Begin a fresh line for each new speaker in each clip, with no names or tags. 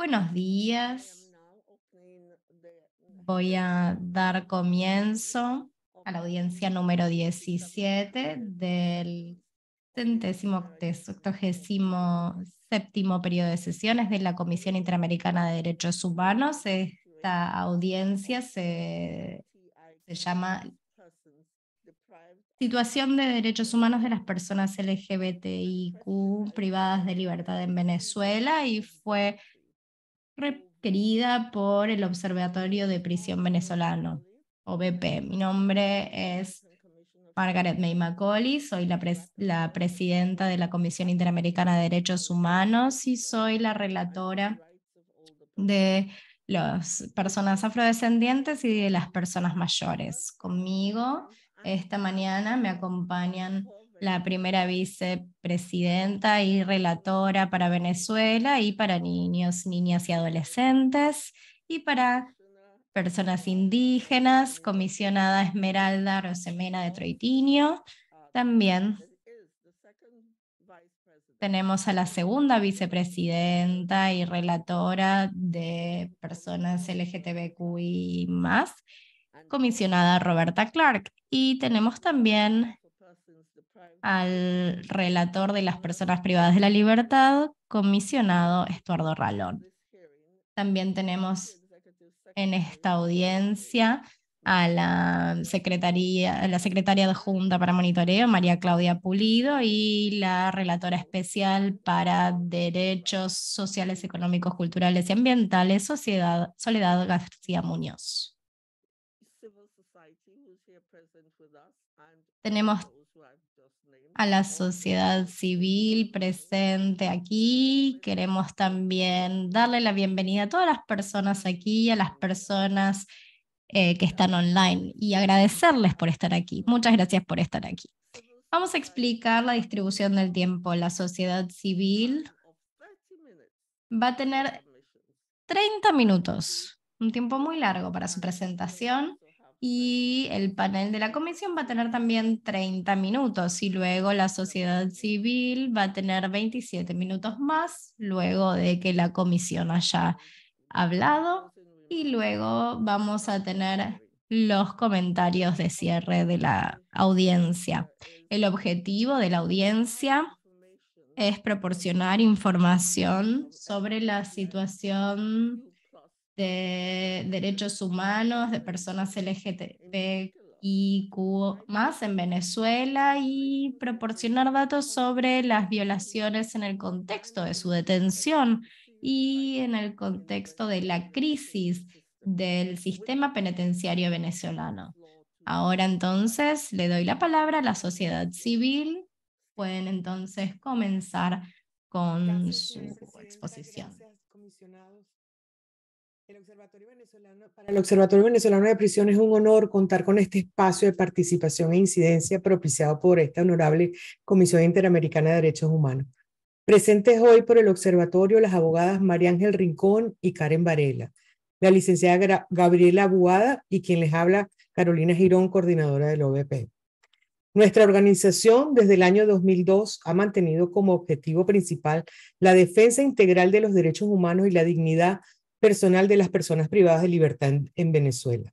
Buenos días. Voy a dar comienzo a la audiencia número 17 del centésimo séptimo periodo de sesiones de la Comisión Interamericana de Derechos Humanos. Esta audiencia se llama Situación de derechos humanos de las personas LGBTIQ privadas de libertad en Venezuela y fue requerida por el Observatorio de Prisión Venezolano, OBP. Mi nombre es Margaret May Macaulay, soy la, la presidenta de la Comisión Interamericana de Derechos Humanos y soy la relatora de las personas afrodescendientes y de las personas mayores. Conmigo esta mañana me acompañan la primera vicepresidenta y relatora para Venezuela y para niños, niñas y adolescentes y para personas indígenas, comisionada Esmeralda Rosemena de Troitinio. También tenemos a la segunda vicepresidenta y relatora de personas y más, comisionada Roberta Clark. Y tenemos también al relator de las personas privadas de la libertad, comisionado Estuardo Ralón. También tenemos en esta audiencia a la, secretaría, a la secretaria adjunta para monitoreo, María Claudia Pulido, y la relatora especial para derechos sociales, económicos, culturales y ambientales, Soledad García Muñoz. Tenemos a la sociedad civil presente aquí. Queremos también darle la bienvenida a todas las personas aquí, a las personas eh, que están online y agradecerles por estar aquí. Muchas gracias por estar aquí. Vamos a explicar la distribución del tiempo. La sociedad civil va a tener 30 minutos, un tiempo muy largo para su presentación y el panel de la comisión va a tener también 30 minutos y luego la sociedad civil va a tener 27 minutos más luego de que la comisión haya hablado y luego vamos a tener los comentarios de cierre de la audiencia. El objetivo de la audiencia es proporcionar información sobre la situación de derechos humanos de personas LGTBIQ más en Venezuela y proporcionar datos sobre las violaciones en el contexto de su detención y en el contexto de la crisis del sistema penitenciario venezolano. Ahora entonces le doy la palabra a la sociedad civil. Pueden entonces comenzar con su exposición.
El Observatorio, Venezolano, para el Observatorio Venezolano de Prisión es un honor contar con este espacio de participación e incidencia propiciado por esta honorable Comisión Interamericana de Derechos Humanos. Presentes hoy por el Observatorio las abogadas María Ángel Rincón y Karen Varela, la licenciada Gabriela Aguada y quien les habla Carolina Girón, coordinadora del OVP. Nuestra organización desde el año 2002 ha mantenido como objetivo principal la defensa integral de los derechos humanos y la dignidad personal de las personas privadas de libertad en, Venezuela.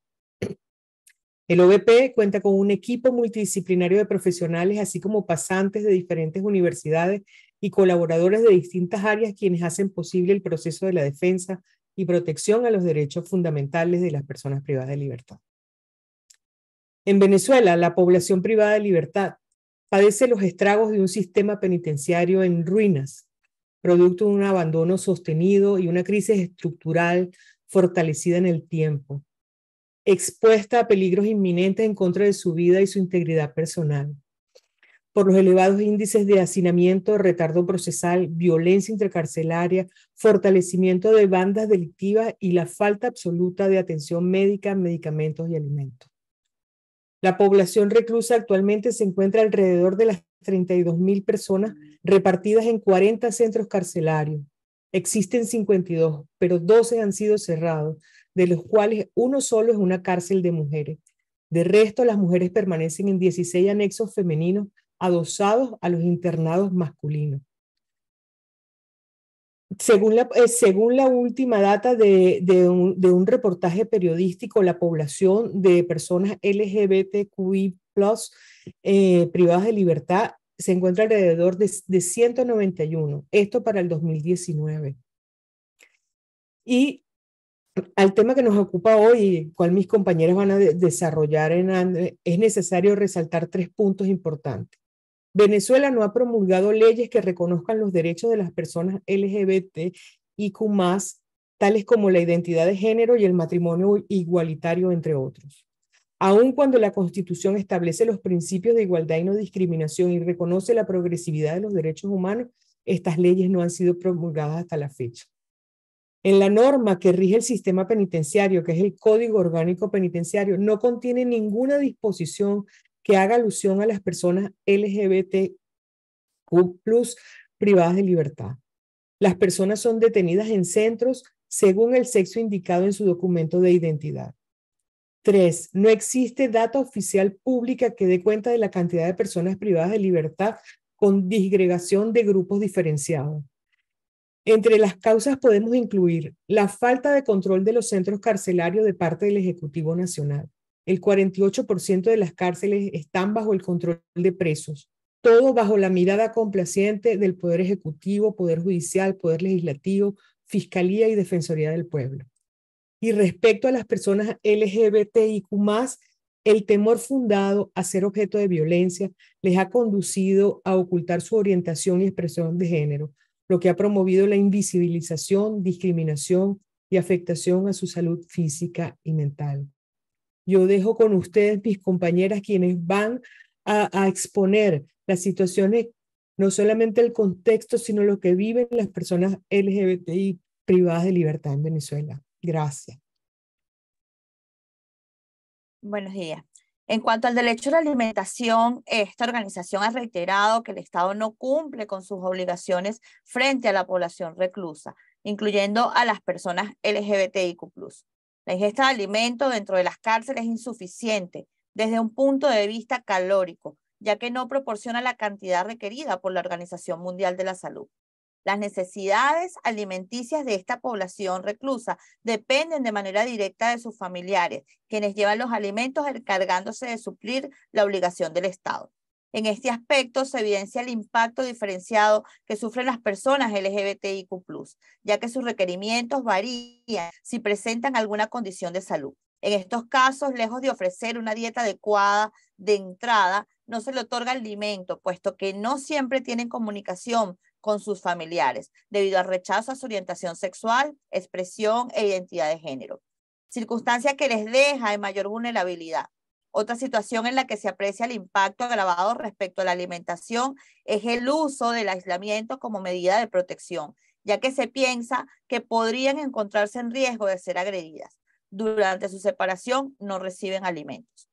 El OBP cuenta con un equipo multidisciplinario de profesionales, así como pasantes de diferentes universidades y colaboradores de distintas áreas quienes hacen posible el proceso de la defensa y protección a los derechos fundamentales de las personas privadas de libertad. En Venezuela, la población privada de libertad padece los estragos de un sistema penitenciario en ruinas, producto de un abandono sostenido y una crisis estructural fortalecida en el tiempo, expuesta a peligros inminentes en contra de su vida y su integridad personal, por los elevados índices de hacinamiento, retardo procesal, violencia intracarcelaria, fortalecimiento de bandas delictivas y la falta absoluta de atención médica, medicamentos y alimentos. La población reclusa actualmente se encuentra alrededor de las 32 mil personas repartidas en 40 centros carcelarios. Existen 52, pero 12 han sido cerrados, de los cuales uno solo es una cárcel de mujeres. De resto, las mujeres permanecen en 16 anexos femeninos adosados a los internados masculinos. Según la, eh, según la última data de, un, de, un, reportaje periodístico, la población de personas LGBTQI eh, privadas de libertad se encuentra alrededor de, 191, esto para el 2019. Y al tema que nos ocupa hoy, cual mis compañeros van a desarrollar en Andrés, es necesario resaltar tres puntos importantes. Venezuela no ha promulgado leyes que reconozcan los derechos de las personas LGBT y Q+, tales como la identidad de género y el matrimonio igualitario, entre otros. Aun cuando la Constitución establece los principios de igualdad y no discriminación y reconoce la progresividad de los derechos humanos, estas leyes no han sido promulgadas hasta la fecha. En la norma que rige el sistema penitenciario, que es el Código Orgánico Penitenciario, no contiene ninguna disposición que haga alusión a las personas LGBTQ privadas de libertad. Las personas son detenidas en centros según el sexo indicado en su documento de identidad. Tres, no existe data oficial pública que dé cuenta de la cantidad de personas privadas de libertad con disgregación de grupos diferenciados. Entre las causas podemos incluir la falta de control de los centros carcelarios de parte del Ejecutivo Nacional. El 48% de las cárceles están bajo el control de presos, todo bajo la mirada complaciente del Poder Ejecutivo, Poder Judicial, Poder Legislativo, Fiscalía y Defensoría del Pueblo. Y respecto a las personas LGBTIQ, el temor fundado a ser objeto de violencia les ha conducido a ocultar su orientación y expresión de género, lo que ha promovido la invisibilización, discriminación y afectación a su salud física y mental. Yo dejo con ustedes mis compañeras quienes van a, exponer las situaciones, no solamente el contexto, sino lo que viven las personas LGBTI privadas de libertad en Venezuela. Gracias.
Buenos días. En cuanto al derecho a la alimentación, esta organización ha reiterado que el Estado no cumple con sus obligaciones frente a la población reclusa, incluyendo a las personas LGBTIQ. La ingesta de alimento dentro de las cárceles es insuficiente desde un punto de vista calórico, ya que no proporciona la cantidad requerida por la Organización Mundial de la Salud. Las necesidades alimenticias de esta población reclusa dependen de manera directa de sus familiares, quienes llevan los alimentos encargándose de suplir la obligación del Estado. En este aspecto se evidencia el impacto diferenciado que sufren las personas LGBTIQ, ya que sus requerimientos varían si presentan alguna condición de salud. En estos casos, lejos de ofrecer una dieta adecuada de entrada, no se le otorga alimento, puesto que no siempre tienen comunicación con sus familiares debido al rechazo a su orientación sexual, expresión e identidad de género, circunstancia que les deja en mayor vulnerabilidad. Otra situación en la que se aprecia el impacto agravado respecto a la alimentación es el uso del aislamiento como medida de protección, ya que se piensa que podrían encontrarse en riesgo de ser agredidas. Durante su separación no reciben alimentos.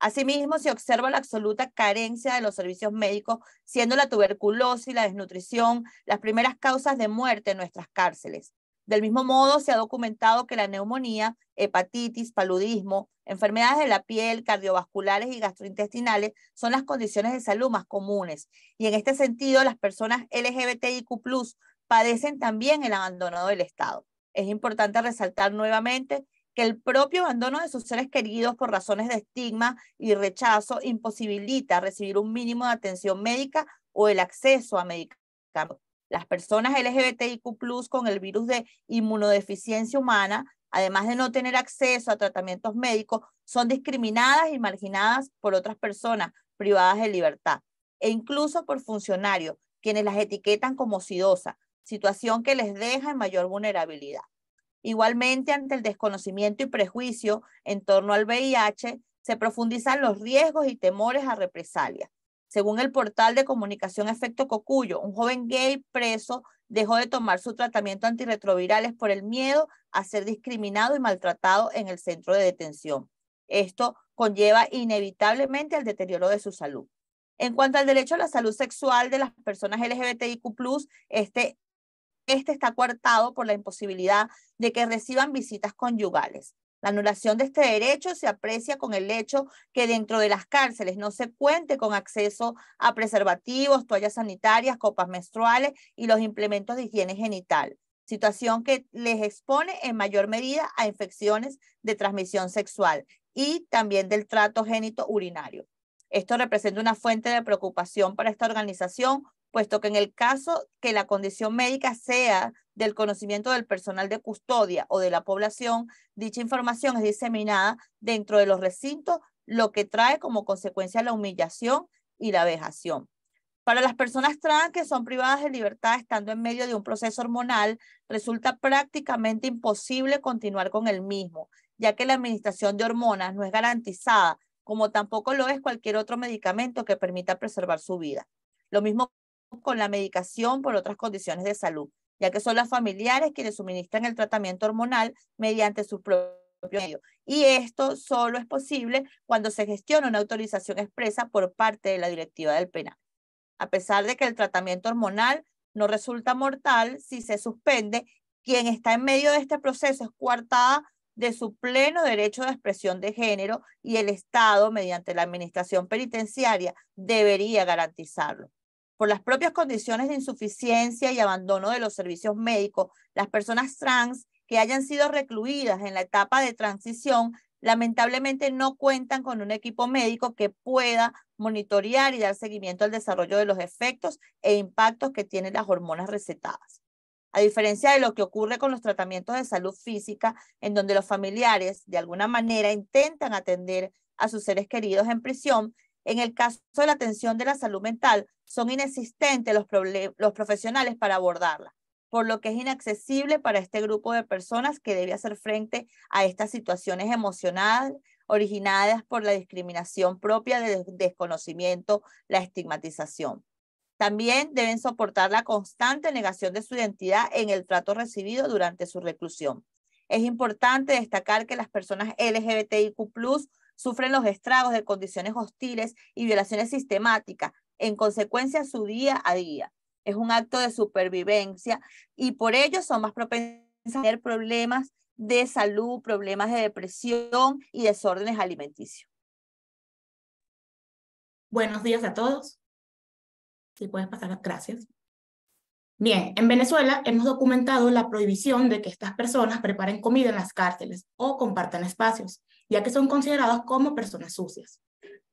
Asimismo, se observa la absoluta carencia de los servicios médicos, siendo la tuberculosis, y la desnutrición las primeras causas de muerte en nuestras cárceles. Del mismo modo, se ha documentado que la neumonía, hepatitis, paludismo, enfermedades de la piel, cardiovasculares y gastrointestinales son las condiciones de salud más comunes. Y en este sentido, las personas LGBTIQ padecen también el abandono del Estado. Es importante resaltar nuevamente que el propio abandono de sus seres queridos por razones de estigma y rechazo imposibilita recibir un mínimo de atención médica o el acceso a medicamentos. Las personas LGBTIQ con el virus de inmunodeficiencia humana, además de no tener acceso a tratamientos médicos, son discriminadas y marginadas por otras personas privadas de libertad e incluso por funcionarios, quienes las etiquetan como sidosa, situación que les deja en mayor vulnerabilidad. Igualmente, ante el desconocimiento y prejuicio en torno al VIH, se profundizan los riesgos y temores a represalias. Según el portal de comunicación Efecto Cocuyo, un joven gay preso dejó de tomar su tratamiento antirretrovirales por el miedo a ser discriminado y maltratado en el centro de detención. Esto conlleva inevitablemente al deterioro de su salud. En cuanto al derecho a la salud sexual de las personas LGBTIQ, este este está coartado por la imposibilidad de que reciban visitas conyugales. La anulación de este derecho se aprecia con el hecho que dentro de las cárceles no se cuente con acceso a preservativos, toallas sanitarias, copas menstruales y los implementos de higiene genital, situación que les expone en mayor medida a infecciones de transmisión sexual y también del trato génito urinario. Esto representa una fuente de preocupación para esta organización puesto que en el caso que la condición médica sea del conocimiento del personal de custodia o de la población, dicha información es diseminada dentro de los recintos, lo que trae como consecuencia la humillación y la vejación. Para las personas trans que son privadas de libertad estando en medio de un proceso hormonal, resulta prácticamente imposible continuar con el mismo, ya que la administración de hormonas no es garantizada, como tampoco lo es cualquier otro medicamento que permita preservar su vida. Lo mismo con la medicación por otras condiciones de salud, ya que son las familiares quienes suministran el tratamiento hormonal mediante su propio medio Y esto solo es posible cuando se gestiona una autorización expresa por parte de la directiva del penal. A pesar de que el tratamiento hormonal no resulta mortal si se suspende, quien está en medio de este proceso es coartada de su pleno derecho de expresión de género y el Estado, mediante la administración penitenciaria, debería garantizarlo por las propias condiciones de insuficiencia y abandono de los servicios médicos, las personas trans que hayan sido recluidas en la etapa de transición lamentablemente no cuentan con un equipo médico que pueda monitorear y dar seguimiento al desarrollo de los efectos e impactos que tienen las hormonas recetadas. A diferencia de lo que ocurre con los tratamientos de salud física, en donde los familiares de alguna manera intentan atender a sus seres queridos en prisión, en el caso de la atención de la salud mental, son inexistentes los, profesionales para abordarla, por lo que es inaccesible para este grupo de personas que debe hacer frente a estas situaciones emocionales originadas por la discriminación propia del desconocimiento, la estigmatización. También deben soportar la constante negación de su identidad en el trato recibido durante su reclusión. Es importante destacar que las personas LGBTIQ sufren los estragos de condiciones hostiles y violaciones sistemáticas, en consecuencia su día a día. Es un acto de supervivencia y por ello son más propensas a tener problemas de salud, problemas de depresión y desórdenes
alimenticios. Buenos días a todos.
Si pueden puedes pasar, gracias. Bien, en Venezuela hemos documentado la prohibición de que estas personas preparen comida en las cárceles o compartan espacios ya que son considerados como personas sucias.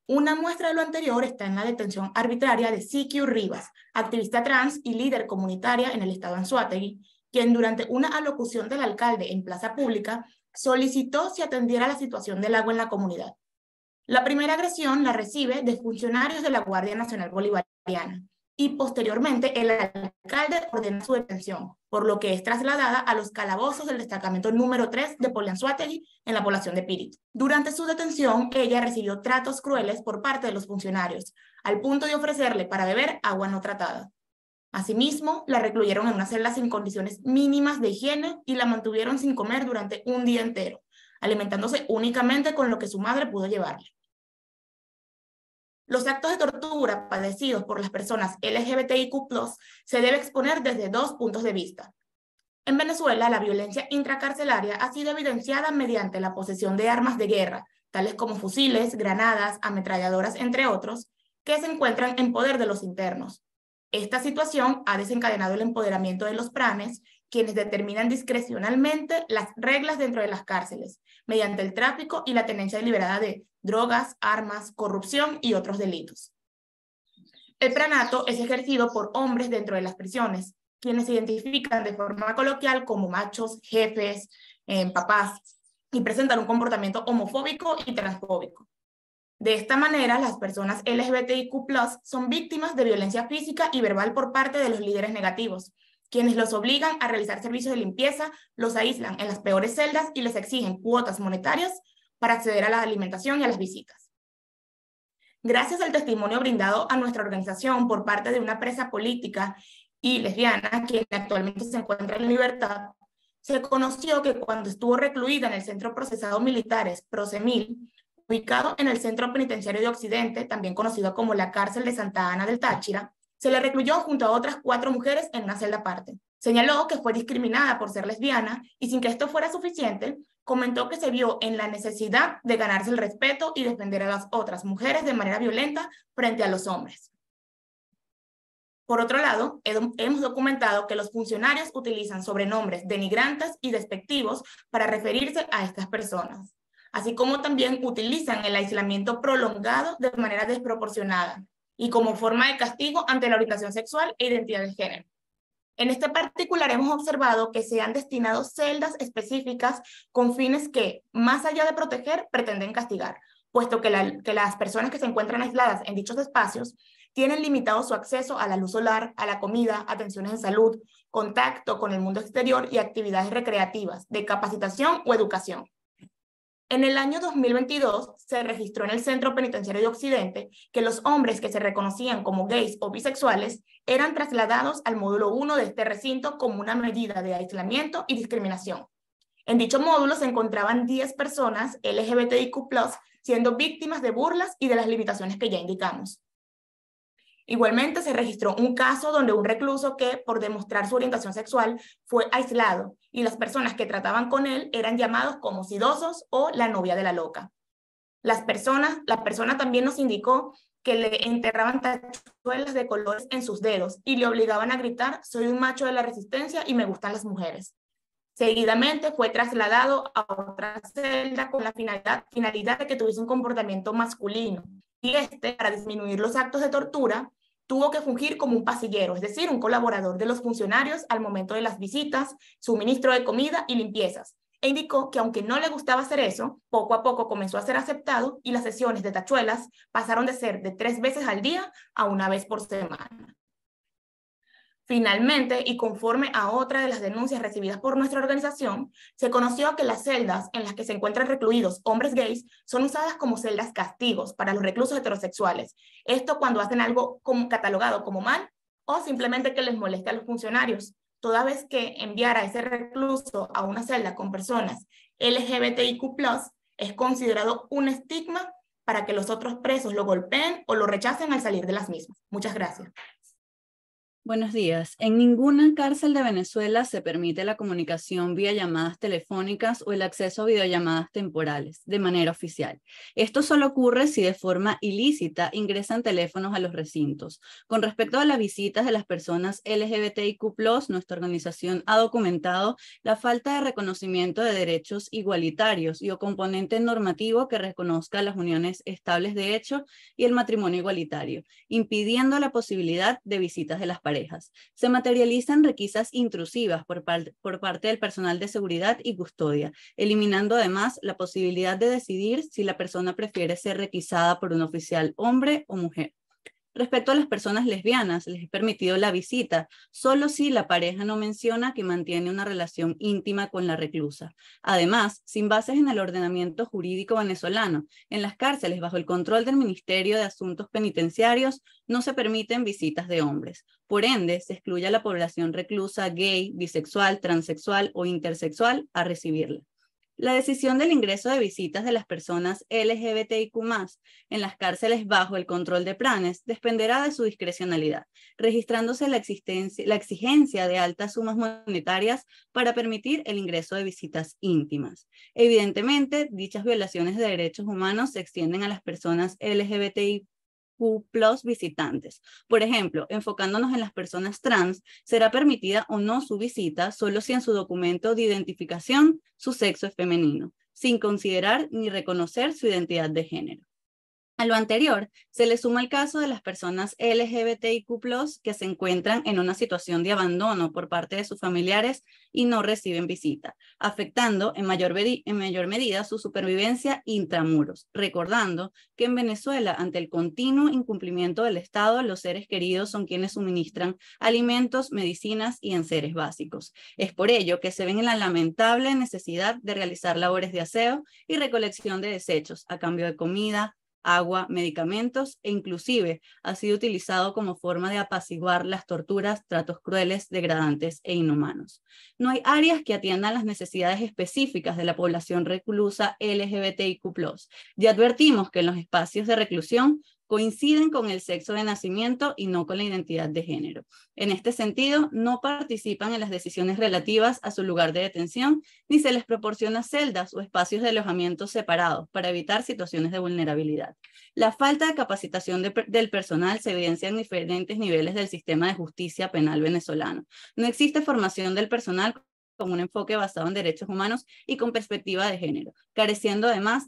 Una muestra de lo anterior está en la detención arbitraria de Sikiu Rivas, activista trans y líder comunitaria en el estado Anzuategui, quien durante una alocución del alcalde en plaza pública solicitó si atendiera la situación del agua en la comunidad. La primera agresión la recibe de funcionarios de la Guardia Nacional Bolivariana, y posteriormente el alcalde ordena su detención, por lo que es trasladada a los calabozos del destacamento número 3 de Polianzuategui en la población de Pirito. Durante su detención, ella recibió tratos crueles por parte de los funcionarios, al punto de ofrecerle para beber agua no tratada. Asimismo, la recluyeron en una celda sin condiciones mínimas de higiene y la mantuvieron sin comer durante un día entero, alimentándose únicamente con lo que su madre pudo llevarle. Los actos de tortura padecidos por las personas LGBTIQ se debe exponer desde dos puntos de vista. En Venezuela, la violencia intracarcelaria ha sido evidenciada mediante la posesión de armas de guerra, tales como fusiles, granadas, ametralladoras, entre otros, que se encuentran en poder de los internos. Esta situación ha desencadenado el empoderamiento de los pranes quienes determinan discrecionalmente las reglas dentro de las cárceles, mediante el tráfico y la tenencia deliberada de drogas, armas, corrupción y otros delitos. El pranato es ejercido por hombres dentro de las prisiones, quienes se identifican de forma coloquial como machos, jefes, eh, papás, y presentan un comportamiento homofóbico y transfóbico. De esta manera, las personas LGBTIQ son víctimas de violencia física y verbal por parte de los líderes negativos, quienes los obligan a realizar servicios de limpieza, los aíslan en las peores celdas y les exigen cuotas monetarias para acceder a la alimentación y a las visitas. Gracias al testimonio brindado a nuestra organización por parte de una presa política y lesbiana, quien actualmente se encuentra en libertad, se conoció que cuando estuvo recluida en el Centro Procesado Militares, Procemil, ubicado en el Centro Penitenciario de Occidente, también conocido como la Cárcel de Santa Ana del Táchira, se le recluyó junto a otras cuatro mujeres en una celda aparte. Señaló que fue discriminada por ser lesbiana y sin que esto fuera suficiente, comentó que se vio en la necesidad de ganarse el respeto y defender a las otras mujeres de manera violenta frente a los hombres. Por otro lado, hemos documentado que los funcionarios utilizan sobrenombres denigrantes y despectivos para referirse a estas personas, así como también utilizan el aislamiento prolongado de manera desproporcionada, y como forma de castigo ante la orientación sexual e identidad de género. En este particular hemos observado que se han destinado celdas específicas con fines que, más allá de proteger, pretenden castigar, puesto que, las personas que se encuentran aisladas en dichos espacios tienen limitado su acceso a la luz solar, a la comida, atenciones en salud, contacto con el mundo exterior y actividades recreativas, de capacitación o educación. En el año 2022 se registró en el Centro Penitenciario de Occidente que los hombres que se reconocían como gays o bisexuales eran trasladados al módulo 1 de este recinto como una medida de aislamiento y discriminación. En dicho módulo se encontraban 10 personas LGBTIQ, siendo víctimas de burlas y de las limitaciones que ya indicamos. Igualmente, se registró un caso donde un recluso que, por demostrar su orientación sexual, fue aislado y las personas que trataban con él eran llamados como sidosos o la novia de la loca. Las personas, la persona también nos indicó que le enterraban tachuelas de colores en sus dedos y le obligaban a gritar, soy un macho de la resistencia y me gustan las mujeres. Seguidamente fue trasladado a otra celda con la finalidad de que tuviese un comportamiento masculino y este, para disminuir los actos de tortura, tuvo que fungir como un pasillero, es decir, un colaborador de los funcionarios al momento de las visitas, suministro de comida y limpiezas. E indicó que aunque no le gustaba hacer eso, poco a poco comenzó a ser aceptado y las sesiones de tachuelas pasaron de ser de tres veces al día a una vez por semana. Finalmente, y conforme a otra de las denuncias recibidas por nuestra organización, se conoció que las celdas en las que se encuentran recluidos hombres gays son usadas como celdas castigos para los reclusos heterosexuales. Esto cuando hacen algo catalogado como mal o simplemente que les moleste a los funcionarios. Toda vez que enviar a ese recluso a una celda con personas LGBTIQ es considerado un estigma para que los otros presos lo golpeen o lo rechacen al salir de las mismas. Muchas gracias.
Buenos días. En ninguna cárcel de Venezuela se permite la comunicación vía llamadas telefónicas o el acceso a videollamadas temporales de manera oficial. Esto solo ocurre si de forma ilícita ingresan teléfonos a los recintos. Con respecto a las visitas de las personas LGBTIQ, nuestra organización ha documentado la falta de reconocimiento de derechos igualitarios y o componente normativo que reconozca las uniones estables de hecho y el matrimonio igualitario, impidiendo la posibilidad de visitas de las parejas se materializan requisas intrusivas por parte del personal de seguridad y custodia, eliminando además la posibilidad de decidir si la persona prefiere ser requisada por un oficial hombre o mujer. Respecto a las personas lesbianas, les he permitido la visita, solo si la pareja no menciona que mantiene una relación íntima con la reclusa. Además, sin bases en el ordenamiento jurídico venezolano, en las cárceles bajo el control del Ministerio de Asuntos Penitenciarios no se permiten visitas de hombres. Por ende, se excluye a la población reclusa gay, bisexual, transexual o intersexual a recibirla. La decisión del ingreso de visitas de las personas LGBTIQ en las cárceles bajo el control de planes dependerá de su discrecionalidad, registrándose la, la exigencia de altas sumas monetarias para permitir el ingreso de visitas íntimas. Evidentemente, dichas violaciones de derechos humanos se extienden a las personas LGBTIQ plus visitantes. Por ejemplo, enfocándonos en las personas trans, será permitida o no su visita solo si en su documento de identificación su sexo es femenino, sin considerar ni reconocer su identidad de género. A lo anterior, se le suma el caso de las personas LGBTIQ, que se encuentran en una situación de abandono por parte de sus familiares y no reciben visita, afectando en mayor, en mayor medida su supervivencia intramuros. Recordando que en Venezuela, ante el continuo incumplimiento del Estado, los seres queridos son quienes suministran alimentos, medicinas y enseres básicos. Es por ello que se ven en la lamentable necesidad de realizar labores de aseo y recolección de desechos a cambio de comida, agua, medicamentos e inclusive ha sido utilizado como forma de apaciguar las torturas, tratos crueles, degradantes e inhumanos. No hay áreas que atiendan las necesidades específicas de la población reclusa LGBTIQ+. Ya advertimos que en los espacios de reclusión coinciden con el sexo de nacimiento y no con la identidad de género. En este sentido, no participan en las decisiones relativas a su lugar de detención, ni se les proporciona celdas o espacios de alojamiento separados para evitar situaciones de vulnerabilidad. La falta de capacitación del personal se evidencia en diferentes niveles del sistema de justicia penal venezolano. No existe formación del personal con un enfoque basado en derechos humanos y con perspectiva de género, careciendo además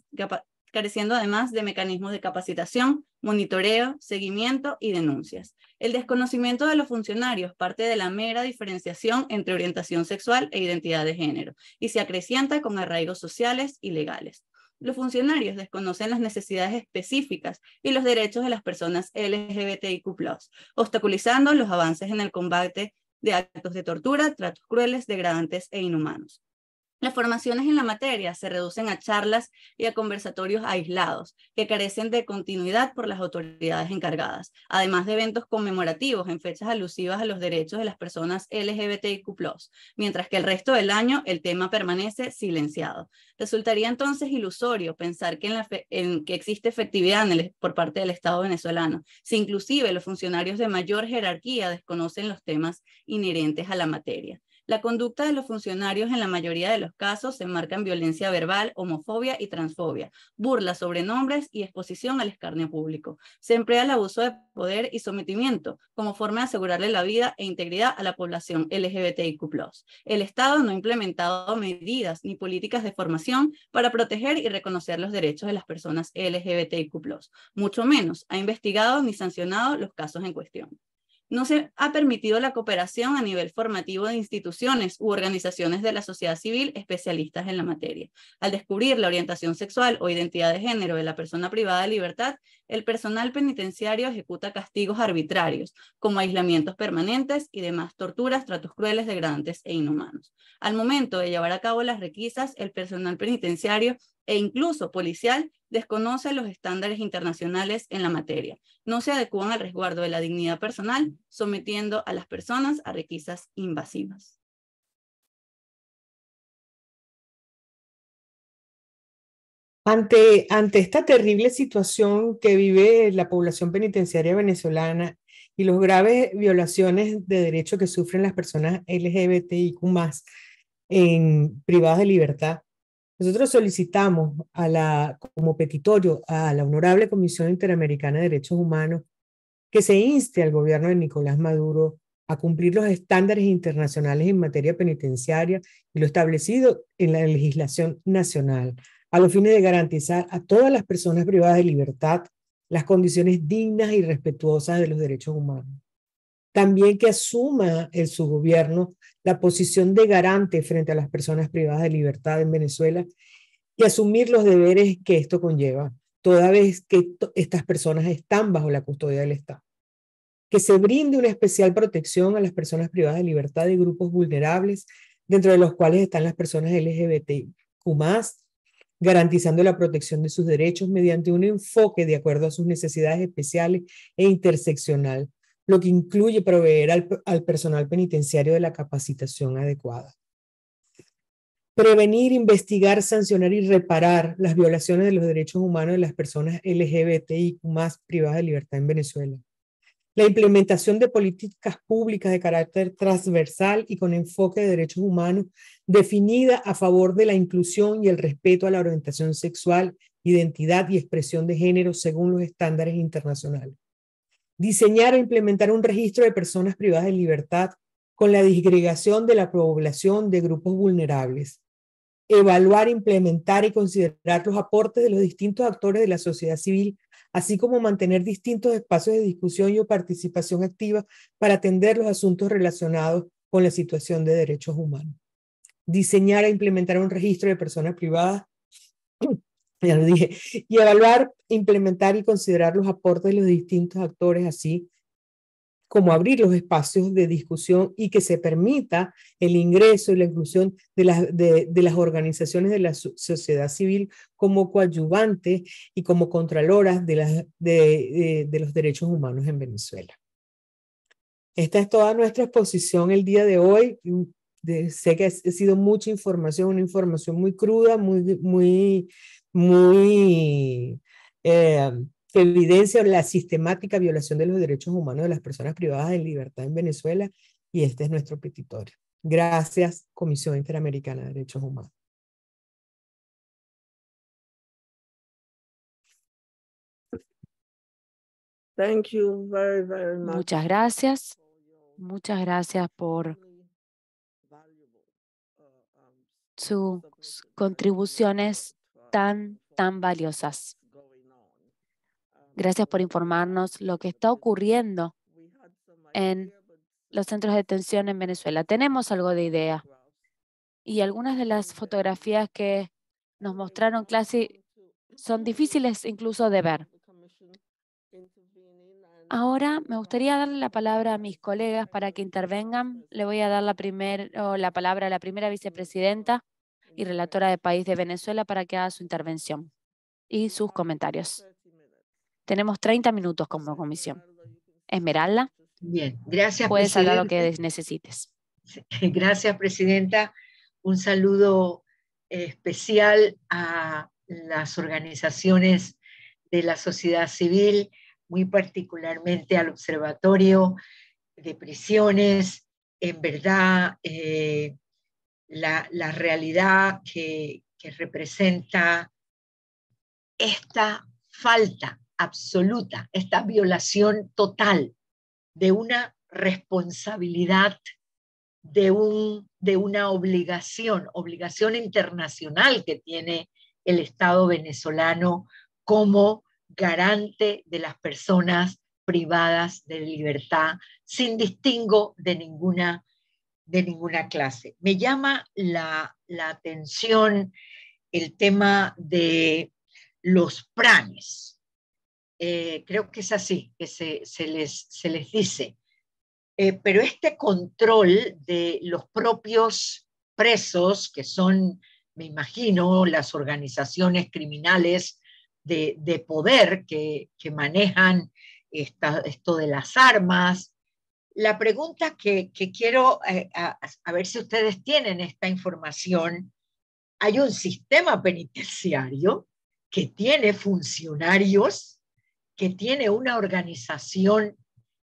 careciendo además de mecanismos de capacitación, monitoreo, seguimiento y denuncias. El desconocimiento de los funcionarios parte de la mera diferenciación entre orientación sexual e identidad de género y se acrecienta con arraigos sociales y legales. Los funcionarios desconocen las necesidades específicas y los derechos de las personas LGBTIQ, obstaculizando los avances en el combate de actos de tortura, tratos crueles, degradantes e inhumanos. Las formaciones en la materia se reducen a charlas y a conversatorios aislados, que carecen de continuidad por las autoridades encargadas, además de eventos conmemorativos en fechas alusivas a los derechos de las personas LGBTIQ, mientras que el resto del año el tema permanece silenciado. Resultaría entonces ilusorio pensar que, existe efectividad por parte del Estado venezolano, si inclusive los funcionarios de mayor jerarquía desconocen los temas inherentes a la materia. La conducta de los funcionarios en la mayoría de los casos se marca en violencia verbal, homofobia y transfobia, burla sobre nombres y exposición al escarnio público. Se emplea el abuso de poder y sometimiento como forma de asegurarle la vida e integridad a la población LGBTIQ+. El Estado no ha implementado medidas ni políticas de formación para proteger y reconocer los derechos de las personas LGBTIQ+, mucho menos ha investigado ni sancionado los casos en cuestión no se ha permitido la cooperación a nivel formativo de instituciones u organizaciones de la sociedad civil especialistas en la materia. Al descubrir la orientación sexual o identidad de género de la persona privada de libertad, el personal penitenciario ejecuta castigos arbitrarios, como aislamientos permanentes y demás torturas, tratos crueles, degradantes e inhumanos. Al momento de llevar a cabo las requisas, el personal penitenciario e incluso policial desconoce los estándares internacionales en la materia. No se adecúan al resguardo de la dignidad personal,
sometiendo a las personas a requisas invasivas.
Ante, esta terrible situación que vive la población penitenciaria venezolana y las graves violaciones de derechos que sufren las personas LGBTIQ en privadas de libertad, nosotros solicitamos a la, como petitorio a la Honorable Comisión Interamericana de Derechos Humanos que se inste al gobierno de Nicolás Maduro a cumplir los estándares internacionales en materia penitenciaria y lo establecido en la legislación nacional, a los fines de garantizar a todas las personas privadas de libertad las condiciones dignas y respetuosas de los derechos humanos. También que asuma el, su gobierno la posición de garante frente a las personas privadas de libertad en Venezuela y asumir los deberes que esto conlleva, toda vez que estas personas están bajo la custodia del Estado. Que se brinde una especial protección a las personas privadas de libertad y grupos vulnerables, dentro de los cuales están las personas LGBTQ, garantizando la protección de sus derechos mediante un enfoque de acuerdo a sus necesidades especiales e interseccional, lo que incluye proveer al, personal penitenciario de la capacitación adecuada. Prevenir, investigar, sancionar y reparar las violaciones de los derechos humanos de las personas LGBTI más privadas de libertad en Venezuela la implementación de políticas públicas de carácter transversal y con enfoque de derechos humanos definida a favor de la inclusión y el respeto a la orientación sexual, identidad y expresión de género según los estándares internacionales. Diseñar e implementar un registro de personas privadas de libertad con la disgregación de la población de grupos vulnerables. Evaluar, implementar y considerar los aportes de los distintos actores de la sociedad civil, así como mantener distintos espacios de discusión y participación activa para atender los asuntos relacionados con la situación de derechos humanos diseñar e implementar un registro de personas privadas, ya lo dije, y evaluar, implementar y considerar los aportes de los distintos actores, así como abrir los espacios de discusión y que se permita el ingreso y la inclusión de las, de, las organizaciones de la sociedad civil como coadyuvantes y como contraloras de, las, de, de los derechos humanos en Venezuela. Esta es toda nuestra exposición el día de hoy sé que ha sido mucha información, una información muy cruda, muy, muy, muy, eh, evidencia la sistemática violación de los derechos humanos de las personas privadas de libertad en Venezuela y este es nuestro petitorio. Gracias, Comisión Interamericana
de Derechos Humanos. Thank you very, very Muchas
gracias. Muchas gracias por sus contribuciones tan, tan valiosas. Gracias por informarnos lo que está ocurriendo en los centros de detención en Venezuela. Tenemos algo de idea. Y algunas de las fotografías que nos mostraron Clasi, son difíciles incluso de ver. Ahora me gustaría darle la palabra a mis colegas para que intervengan. Le voy a dar la, primer, la palabra a la primera vicepresidenta y relatora de país de Venezuela para que haga su intervención y sus comentarios. Tenemos 30 minutos como comisión. Esmeralda. Bien, gracias. Puedes hablar lo que
necesites. Gracias, presidenta. Un saludo especial a las organizaciones de la sociedad civil muy particularmente al Observatorio de Prisiones. En verdad, eh, la, realidad que, que representa esta falta absoluta, esta violación total de una responsabilidad, de, un, de una obligación, obligación internacional que tiene el Estado venezolano como garante de las personas privadas de libertad, sin distingo de ninguna, de ninguna clase. Me llama la, atención el tema de los pranes. Eh, creo que es así que se, les, dice. Eh, pero este control de los propios presos, que son, me imagino, las organizaciones criminales de, poder que, manejan esto de las armas. La pregunta que, que quiero, eh, a, ver si ustedes tienen esta información, hay un sistema penitenciario que tiene funcionarios, que tiene una organización,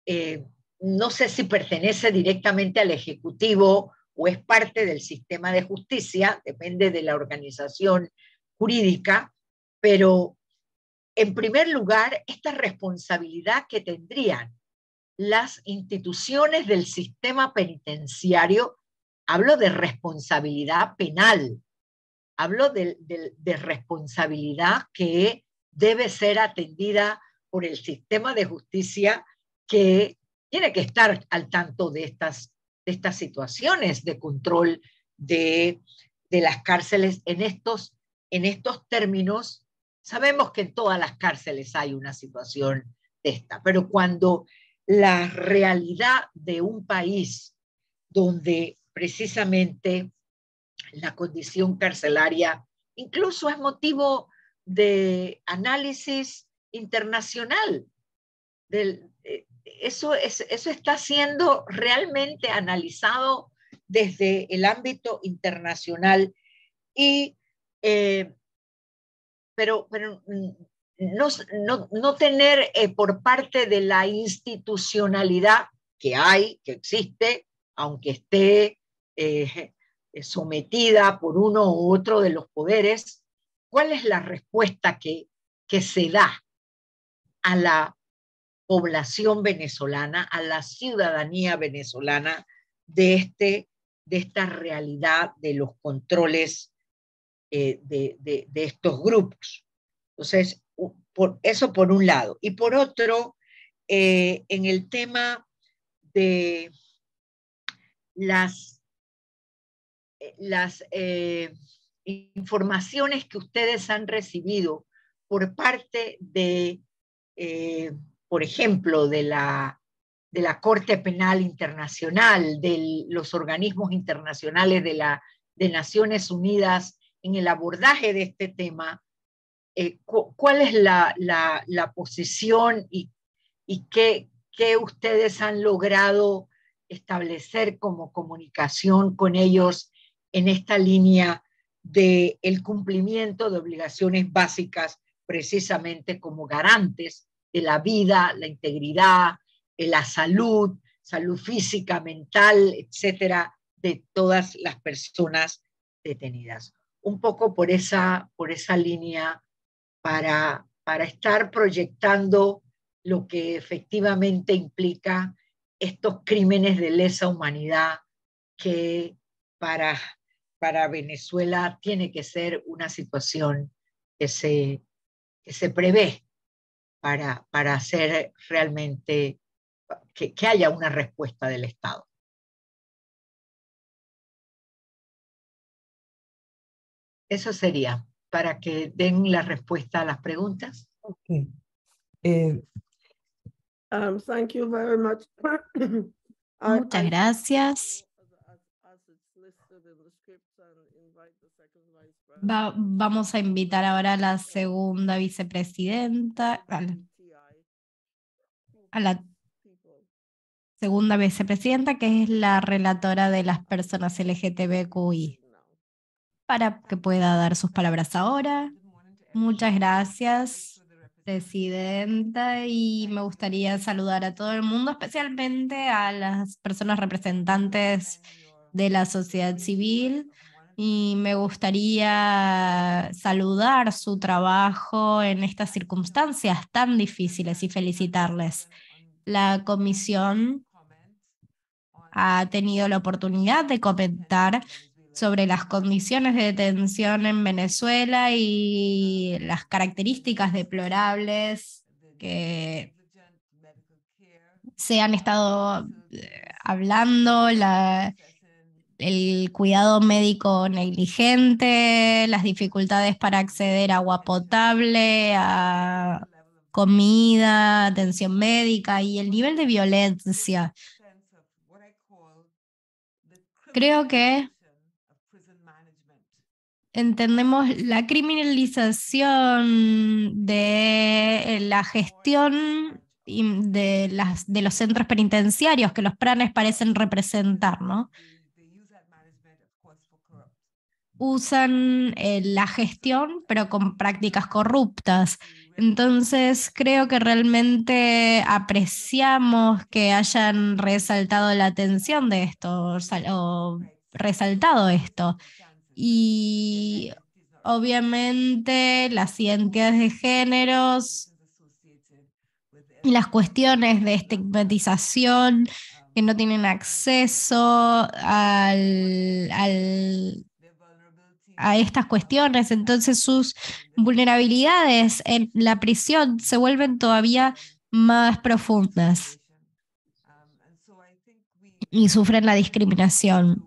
eh, no sé si pertenece directamente al Ejecutivo o es parte del sistema de justicia, depende de la organización jurídica, pero en primer lugar, esta responsabilidad que tendrían las instituciones del sistema penitenciario, hablo de responsabilidad penal, hablo de, responsabilidad que debe ser atendida por el sistema de justicia que tiene que estar al tanto de estas, de estas situaciones de control de, las cárceles en estos, en estos términos Sabemos que en todas las cárceles hay una situación de esta, pero cuando la realidad de un país donde precisamente la condición carcelaria incluso es motivo de análisis internacional. Eh, eso, eso está siendo realmente analizado desde el ámbito internacional y eh, pero, mm, no, no, tener eh, por parte de la institucionalidad que hay, que existe, aunque esté eh, sometida por uno u otro de los poderes, ¿cuál es la respuesta que, que se da a la población venezolana, a la ciudadanía venezolana de, este, de esta realidad de los controles eh, de, estos grupos. Entonces, por, eso por un lado. Y por otro, eh, en el tema de las, eh, las informaciones que ustedes han recibido por parte de, por ejemplo, de la, de la Corte Penal Internacional, de los organismos internacionales de, la, de Naciones Unidas, en el abordaje de este tema, eh, cuál es la, posición y, qué, ustedes han logrado establecer como comunicación con ellos en esta línea del cumplimiento de obligaciones básicas, precisamente como garantes de la vida, la integridad, la salud, salud física, mental, etcétera, de todas las personas detenidas un poco por esa, por esa línea para, para estar proyectando lo que efectivamente implica estos crímenes de lesa humanidad que para, para Venezuela tiene que ser una situación que se, que se prevé para, para hacer realmente que haya una
respuesta del Estado.
Eso sería, para que den la respuesta a las preguntas.
Muchas gracias. vamos a invitar ahora a la segunda vicepresidenta, a la, a la segunda vicepresidenta, que es la relatora de las personas LGTBQI para que pueda dar sus palabras ahora. Muchas gracias, presidenta, y me gustaría saludar a todo el mundo, especialmente a las personas representantes de la sociedad civil. Y me gustaría saludar su trabajo en estas circunstancias tan difíciles y felicitarles. La comisión ha tenido la oportunidad de comentar sobre las condiciones de detención en Venezuela y las características deplorables que se han estado eh, hablando, la, el cuidado médico negligente, las dificultades para acceder a agua potable, a comida, atención médica y el nivel de violencia. Creo que entendemos la criminalización de eh, la gestión de, los centros penitenciarios que los planes parecen representar, ¿no? usan eh, la gestión, pero con prácticas corruptas. Entonces, creo que realmente apreciamos que hayan resaltado la atención de esto o resaltado esto y obviamente las identidades de géneros, y las cuestiones de estigmatización, que no tienen acceso al, a estas cuestiones, entonces sus vulnerabilidades en la prisión se vuelven todavía más profundas y sufren la discriminación.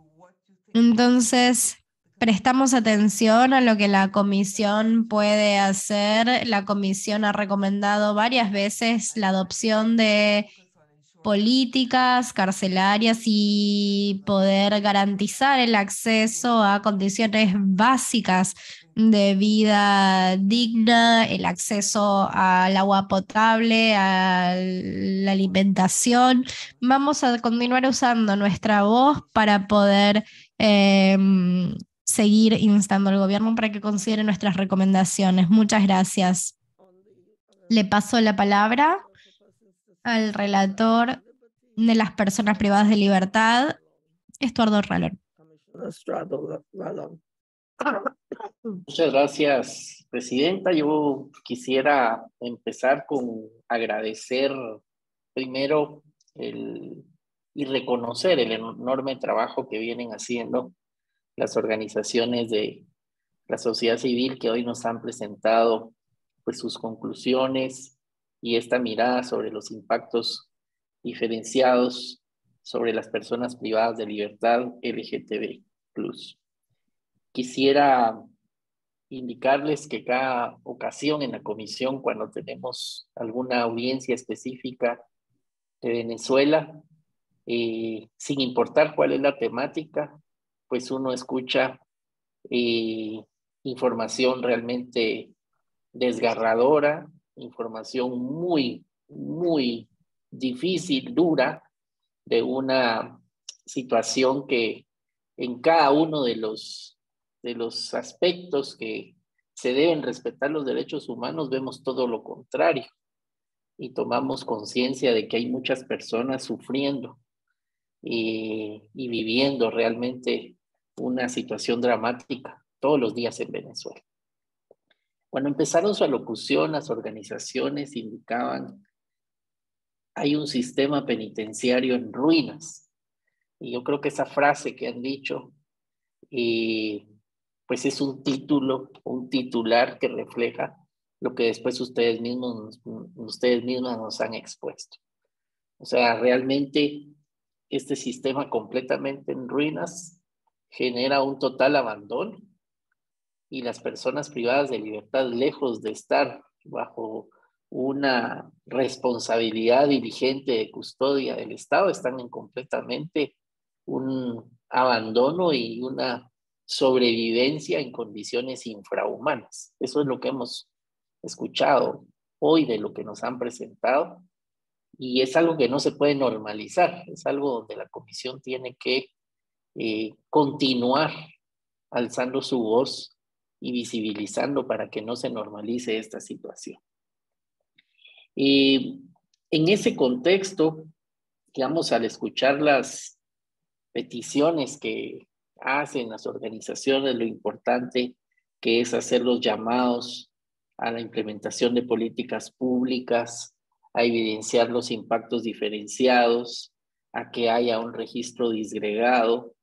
Entonces, prestamos atención a lo que la comisión puede hacer. La comisión ha recomendado varias veces la adopción de políticas carcelarias y poder garantizar el acceso a condiciones básicas de vida digna, el acceso al agua potable, a la alimentación. Vamos a continuar usando nuestra voz para poder em, seguir instando al gobierno para que considere nuestras recomendaciones. Muchas gracias. Le paso la palabra al relator de las personas privadas de libertad, Estuardo Rallon.
Muchas gracias, Presidenta. Yo quisiera empezar con agradecer primero y reconocer el enorme trabajo que vienen haciendo las organizaciones de la sociedad civil que hoy nos han presentado pues, sus conclusiones y esta mirada sobre los impactos diferenciados sobre las personas privadas de libertad LGTB. Quisiera indicarles que cada ocasión en la comisión, cuando tenemos alguna audiencia específica de Venezuela, eh, sin importar cuál es la temática, pues uno escucha eh, información realmente desgarradora, información muy, muy difícil, dura, de una situación que en cada uno de los, de los aspectos que se deben respetar los derechos humanos, vemos todo lo contrario y tomamos conciencia de que hay muchas personas sufriendo y viviendo realmente una situación dramática todos los días en Venezuela. Cuando empezaron su alocución, las organizaciones indicaban, hay un sistema penitenciario en ruinas. Y yo creo que esa frase que han dicho, pues es un título, un titular que refleja lo que después ustedes mismos, ustedes mismas nos han expuesto. O sea, realmente este sistema completamente en ruinas genera un total abandono y las personas privadas de libertad, lejos de estar bajo una responsabilidad diligente de custodia del Estado, están en completamente un abandono y una sobrevivencia en condiciones infrahumanas. Eso es lo que hemos escuchado hoy de lo que nos han presentado y es algo que no se puede normalizar, es algo donde la comisión tiene que eh, continuar alzando su voz y visibilizando para que no se normalice esta situación. Eh, en ese contexto, digamos, al escuchar las peticiones que hacen las organizaciones, lo importante que es hacer los llamados a la implementación de políticas públicas a evidenciar los impactos diferenciados, a que haya un registro disgregado,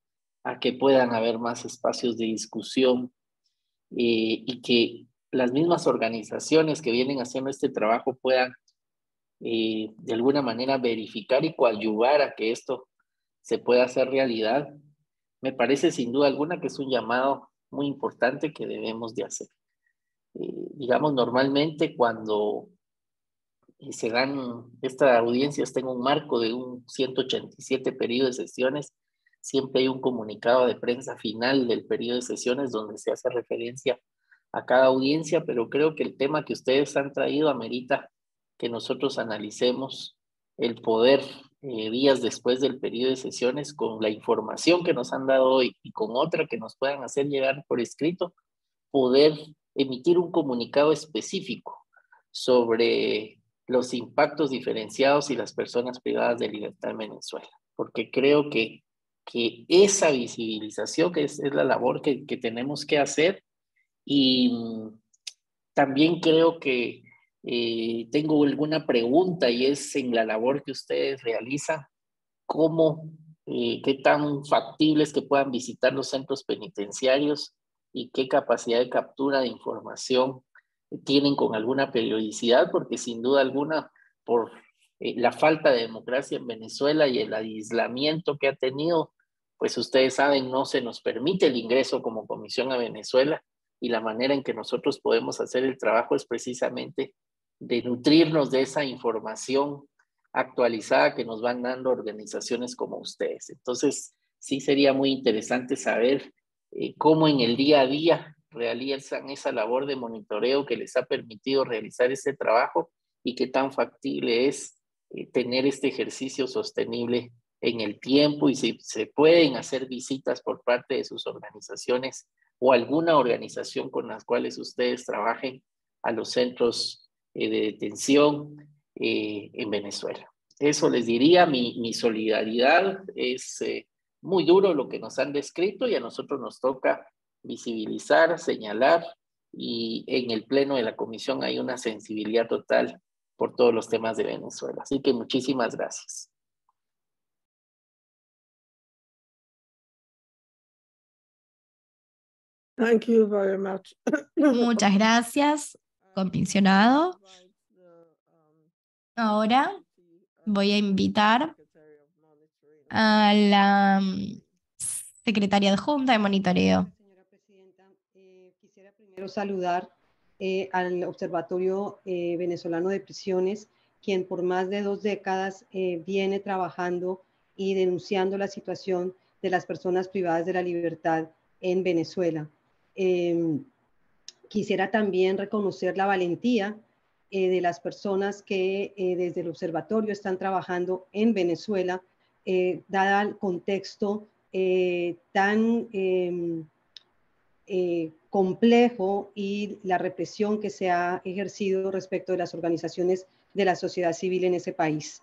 a que puedan haber más espacios de discusión eh, y que las mismas organizaciones que vienen haciendo este trabajo puedan eh, de alguna manera verificar y coadyuvar a que esto se pueda hacer realidad, me parece sin duda alguna que es un llamado muy importante que debemos de hacer. Eh, digamos, normalmente cuando y se dan, estas audiencia está en un marco de un 187 periodo de sesiones, siempre hay un comunicado de prensa final del periodo de sesiones donde se hace referencia a cada audiencia, pero creo que el tema que ustedes han traído amerita que nosotros analicemos el poder eh, días después del periodo de sesiones con la información que nos han dado hoy y con otra que nos puedan hacer llegar por escrito, poder emitir un comunicado específico sobre los impactos diferenciados y las personas privadas de libertad en Venezuela, porque creo que, esa visibilización que es, la labor que, tenemos que hacer y mm, también creo que eh, tengo alguna pregunta y es en la labor que ustedes realizan, cómo, eh, qué tan factibles que puedan visitar los centros penitenciarios y qué capacidad de captura de información tienen con alguna periodicidad, porque sin duda alguna, por eh, la falta de democracia en Venezuela y el aislamiento que ha tenido, pues ustedes saben, no se nos permite el ingreso como comisión a Venezuela y la manera en que nosotros podemos hacer el trabajo es precisamente de nutrirnos de esa información actualizada que nos van dando organizaciones como ustedes. Entonces, sí sería muy interesante saber eh, cómo en el día a día realizan esa labor de monitoreo que les ha permitido realizar ese trabajo y qué tan factible es eh, tener este ejercicio sostenible en el tiempo y si se pueden hacer visitas por parte de sus organizaciones o alguna organización con las cuales ustedes trabajen a los centros eh, de detención eh, en Venezuela. Eso les diría, mi, mi solidaridad es muy duro lo que nos han descrito y a nosotros nos toca visibilizar, señalar y en el pleno de la comisión hay una sensibilidad total por todos los temas de Venezuela. Así que muchísimas gracias.
Thank you very much.
Muchas gracias, comisionado. Ahora voy a invitar a la um, secretaria adjunta de monitoreo.
Quiero saludar eh, al Observatorio eh, Venezolano de Prisiones, quien por más de dos décadas eh, viene trabajando y denunciando la situación de las personas privadas de la libertad en Venezuela. Em, quisiera también reconocer la valentía de las personas que desde el observatorio están trabajando en Venezuela, dada el contexto tan em, eh, complejo y la represión que se ha ejercido respecto de las organizaciones de la sociedad civil en ese país.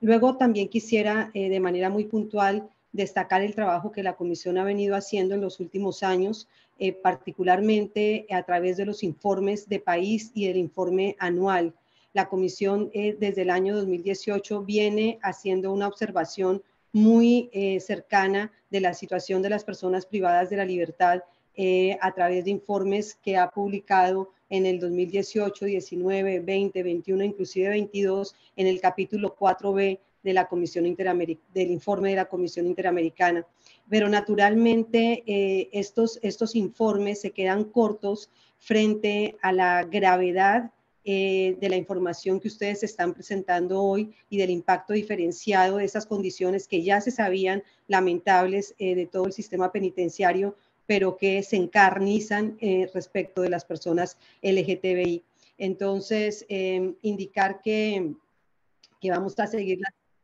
luego también quisiera eh, de manera muy puntual destacar el trabajo que la Comisión ha venido haciendo en los últimos años, eh, particularmente a través de los informes de país y el informe anual. La Comisión desde el año 2018 viene haciendo una observación muy eh, cercana de la situación de las personas privadas de la libertad eh, a través de informes que ha publicado en el 2018, 19, 20, 21, inclusive 22, en el capítulo 4B de la Comisión del informe de la Comisión Interamericana. Pero naturalmente eh, estos, estos informes se quedan cortos frente a la gravedad eh, de la información que ustedes están presentando hoy y del impacto diferenciado de esas condiciones que ya se sabían lamentables eh, de todo el sistema penitenciario, pero que se encarnizan eh, respecto de las personas LGTBI. Entonces, indicar que, que, vamos a seguir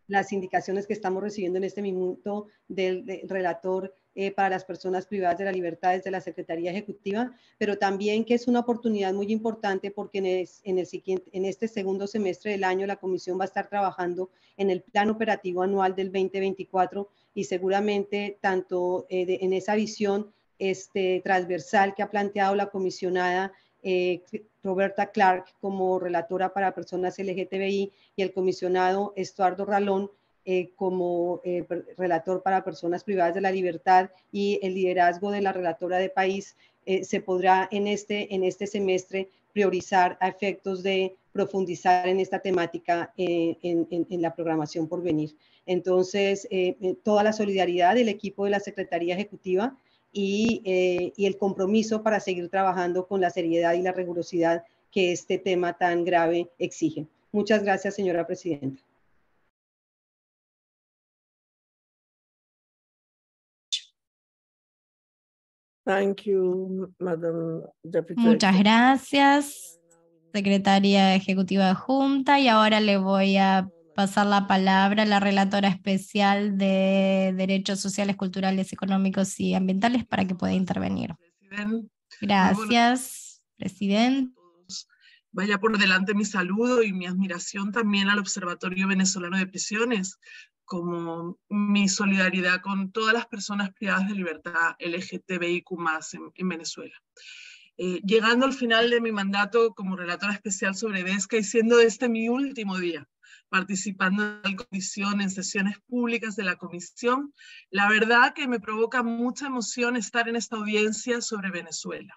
las, indicaciones que estamos recibiendo en este minuto del relator eh, para las personas privadas de la libertad desde la Secretaría Ejecutiva, pero también que es una oportunidad muy importante porque en, este segundo semestre del año la Comisión va a estar trabajando en el Plan Operativo Anual del 2024 y seguramente tanto eh, en esa visión este, transversal que ha planteado la comisionada eh, Roberta Clark como relatora para personas LGTBI y el comisionado Estuardo Ralón, eh, como eh, relator para personas privadas de la libertad y el liderazgo de la relatora de país, eh, se podrá en este, en este semestre priorizar a efectos de profundizar en esta temática en, la programación por venir. Entonces, toda la solidaridad del equipo de la Secretaría Ejecutiva y, y el compromiso para seguir trabajando con la seriedad y la rigurosidad que este tema tan grave exige. Muchas gracias, señora presidenta.
Muchas
gracias, secretaria ejecutiva de junta. Y ahora le voy a pasar la palabra a la relatora especial de Derechos Sociales, Culturales, Económicos y Ambientales para que pueda intervenir. Gracias, presidente.
Vaya por delante mi saludo y mi admiración también al Observatorio Venezolano de Prisiones como mi solidaridad con todas las personas privadas de libertad LGTBIQ en, en Venezuela. Eh, llegando al final de mi mandato como relatora especial sobre DESCA y siendo este mi último día participando en comisión, en sesiones públicas de la comisión, la verdad que me provoca mucha emoción estar en esta audiencia sobre Venezuela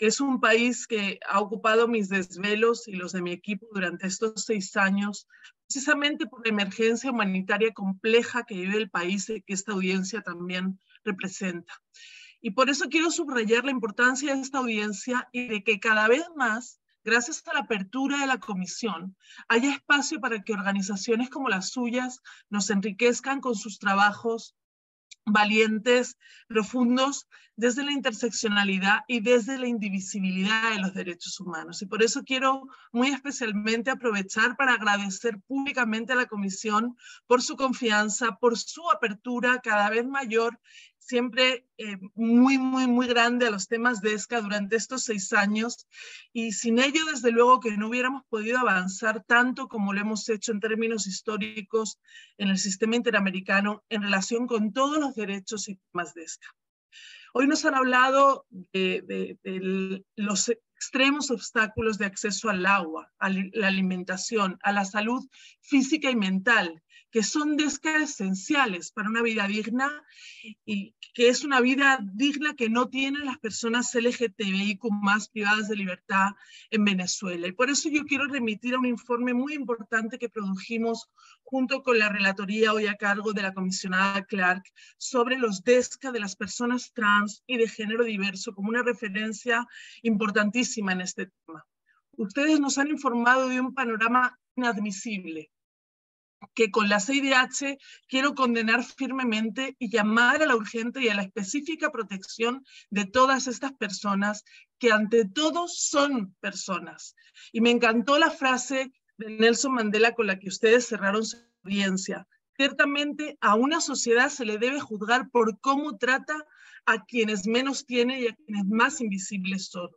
que es un país que ha ocupado mis desvelos y los de mi equipo durante estos seis años, precisamente por la emergencia humanitaria compleja que vive el país y que esta audiencia también representa. Y por eso quiero subrayar la importancia de esta audiencia y de que cada vez más, gracias a la apertura de la comisión, haya espacio para que organizaciones como las suyas nos enriquezcan con sus trabajos, valientes, profundos, desde la interseccionalidad y desde la indivisibilidad de los derechos humanos. Y por eso quiero muy especialmente aprovechar para agradecer públicamente a la Comisión por su confianza, por su apertura cada vez mayor siempre eh, muy, muy, muy grande a los temas de ESCA durante estos seis años y sin ello, desde luego, que no hubiéramos podido avanzar tanto como lo hemos hecho en términos históricos en el sistema interamericano en relación con todos los derechos y temas de ESCA. Hoy nos han hablado de los extremos obstáculos de acceso al agua, a la alimentación, a la salud física y mental, que son desca esenciales para una vida digna y que es una vida digna que no tienen las personas LGTBIQ más privadas de libertad en Venezuela. Y por eso yo quiero remitir a un informe muy importante que produjimos junto con la relatoría hoy a cargo de la comisionada Clark sobre los DESCA de las personas trans y de género diverso como una referencia importantísima en este tema. Ustedes nos han informado de un panorama inadmisible que con la CIDH quiero condenar firmemente y llamar a la urgente y a la específica protección de todas estas personas que ante todo son personas. Y me encantó la frase de Nelson Mandela con la que ustedes cerraron su audiencia. Ciertamente a una sociedad se le debe juzgar por cómo trata a quienes menos tienen y a quienes más invisibles son.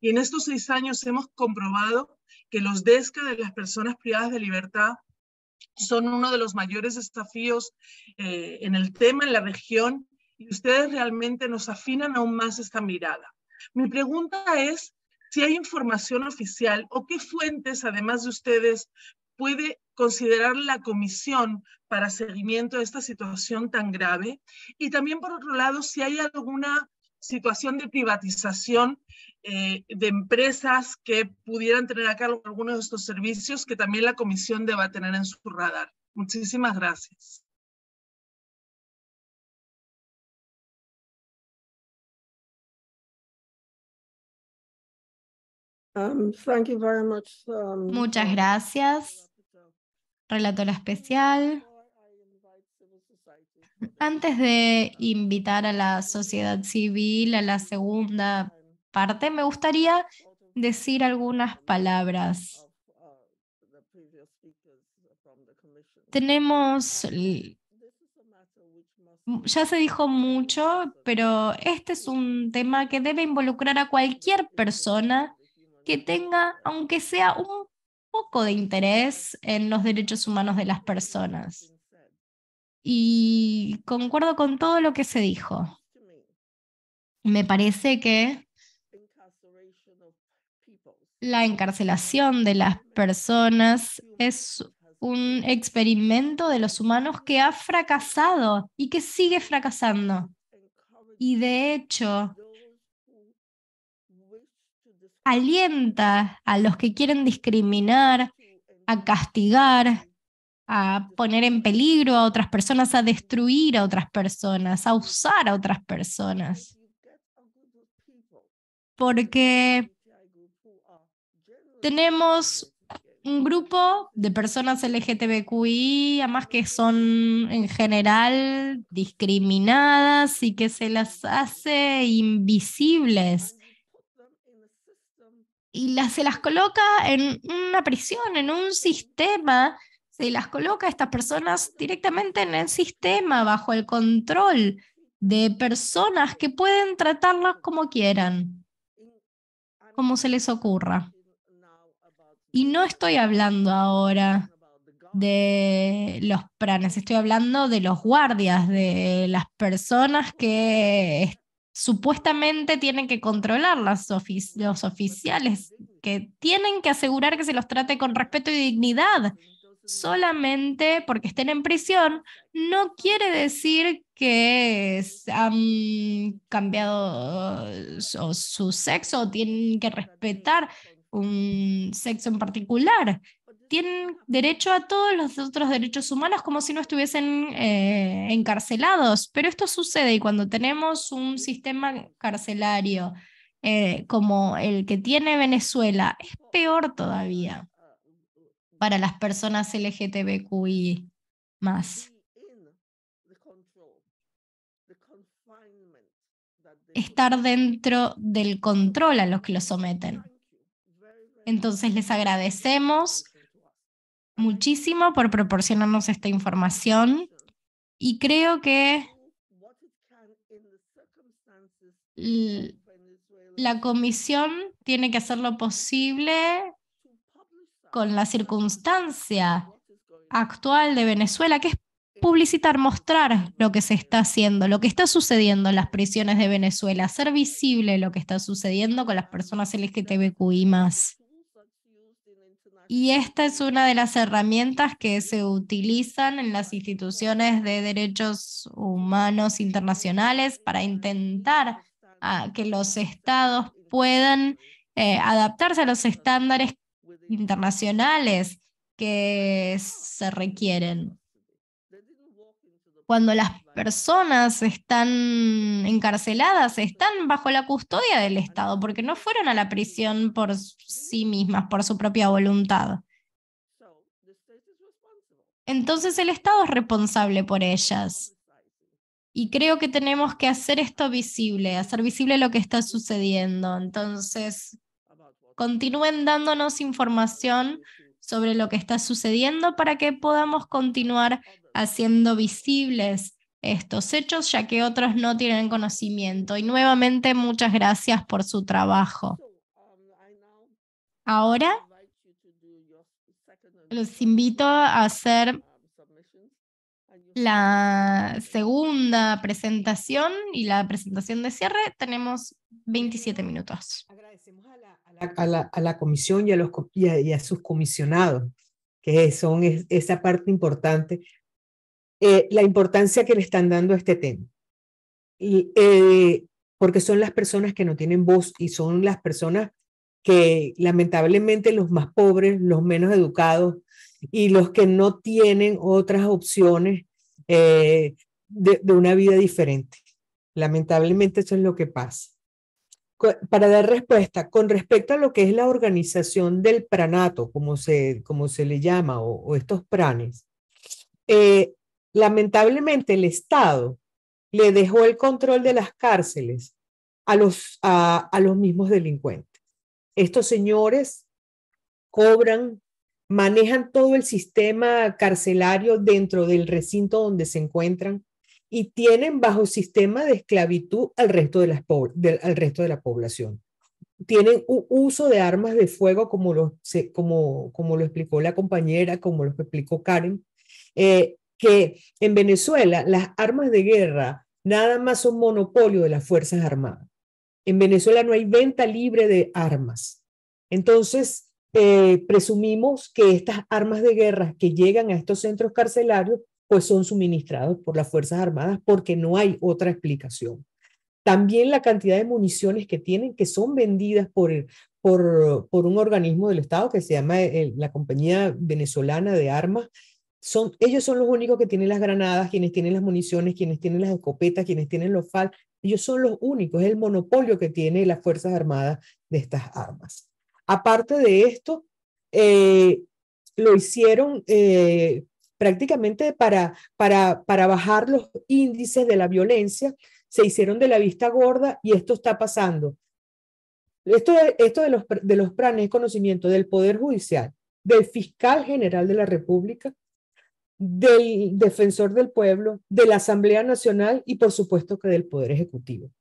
Y en estos seis años hemos comprobado que los DESCA de las personas privadas de libertad son uno de los mayores desafíos eh, en el tema, en la región, y ustedes realmente nos afinan aún más esta mirada. Mi pregunta es si hay información oficial o qué fuentes, además de ustedes, puede considerar la comisión para seguimiento de esta situación tan grave. Y también, por otro lado, si hay alguna situación de privatización eh, de empresas que pudieran tener acá algunos de estos servicios que también la comisión deba tener en su radar. Muchísimas gracias.
Um, um, Muchas um,
gracias, relatora especial. Antes de invitar a la sociedad civil a la segunda parte, me gustaría decir algunas palabras. Tenemos, ya se dijo mucho, pero este es un tema que debe involucrar a cualquier persona que tenga, aunque sea un poco de interés en los derechos humanos de las personas y concuerdo con todo lo que se dijo. Me parece que la encarcelación de las personas es un experimento de los humanos que ha fracasado y que sigue fracasando. Y de hecho, alienta a los que quieren discriminar, a castigar, a poner en peligro a otras personas, a destruir a otras personas, a usar a otras personas. Porque tenemos un grupo de personas LGTBQI, además que son en general discriminadas y que se las hace invisibles. Y las, se las coloca en una prisión, en un sistema se las coloca a estas personas directamente en el sistema, bajo el control de personas que pueden tratarlas como quieran, como se les ocurra. Y no estoy hablando ahora de los pranes, estoy hablando de los guardias, de las personas que supuestamente tienen que controlar las los oficiales, que tienen que asegurar que se los trate con respeto y dignidad, solamente porque estén en prisión no quiere decir que han cambiado su sexo o tienen que respetar un sexo en particular. Tienen derecho a todos los otros derechos humanos como si no estuviesen eh, encarcelados, pero esto sucede y cuando tenemos un sistema carcelario eh, como el que tiene Venezuela, es peor todavía para las personas LGTBQI Estar dentro del control a los que lo someten. Entonces les agradecemos muchísimo por proporcionarnos esta información y creo que la comisión tiene que hacer lo posible con la circunstancia actual de Venezuela, que es publicitar, mostrar lo que se está haciendo, lo que está sucediendo en las prisiones de Venezuela, hacer visible lo que está sucediendo con las personas LGTBQI más. Y esta es una de las herramientas que se utilizan en las instituciones de derechos humanos internacionales para intentar ah, que los estados puedan eh, adaptarse a los estándares internacionales que se requieren. Cuando las personas están encarceladas, están bajo la custodia del Estado, porque no fueron a la prisión por sí mismas, por su propia voluntad. Entonces el Estado es responsable por ellas. Y creo que tenemos que hacer esto visible, hacer visible lo que está sucediendo. Entonces, continúen dándonos información sobre lo que está sucediendo para que podamos continuar haciendo visibles estos hechos, ya que otros no tienen conocimiento. Y nuevamente, muchas gracias por su trabajo. Um, Ahora, los invito a hacer la segunda presentación y la presentación de cierre tenemos
27 minutos. Agradecemos a la, comisión y a, los, a, sus comisionados, que son esa parte importante, eh, la importancia que le están dando a este tema. Y, eh, porque son las personas que no tienen voz y son las personas que lamentablemente los más pobres, los menos educados y los que no tienen otras opciones eh, de, una vida diferente. Lamentablemente eso es lo que pasa para dar respuesta, con respecto a lo que es la organización del pranato, como se, como se le llama, o, estos pranes, eh, lamentablemente el Estado le dejó el control de las cárceles a los, a, a los mismos delincuentes. Estos señores cobran manejan todo el sistema carcelario dentro del recinto donde se encuentran y tienen bajo sistema de esclavitud al resto de, al resto de la población. Tienen uso de armas de fuego, como lo, como, como lo explicó la compañera, como lo explicó Karen, eh, que en Venezuela las armas de guerra nada más son monopolio de las Fuerzas Armadas. En Venezuela no hay venta libre de armas. Entonces, eh, presumimos que estas armas de guerra que llegan a estos centros carcelarios, pues son suministrados por las Fuerzas Armadas porque no hay otra explicación. También la cantidad de municiones que tienen, que son vendidas por, por, un organismo del Estado que se llama eh, la Compañía Venezolana de Armas, son, ellos son los únicos que tienen las granadas, quienes tienen las municiones, quienes tienen las escopetas, quienes tienen los FAL, ellos son los únicos, es el monopolio que tiene las Fuerzas Armadas de estas armas. Aparte de esto, eh, lo hicieron eh, prácticamente para, para, para bajar los índices de la violencia, se hicieron de la vista gorda y esto está pasando. Esto, esto de, los, de los planes es conocimiento del Poder Judicial, del Fiscal General de la República, del Defensor del Pueblo, de la Asamblea Nacional y por supuesto que del Poder Ejecutivo.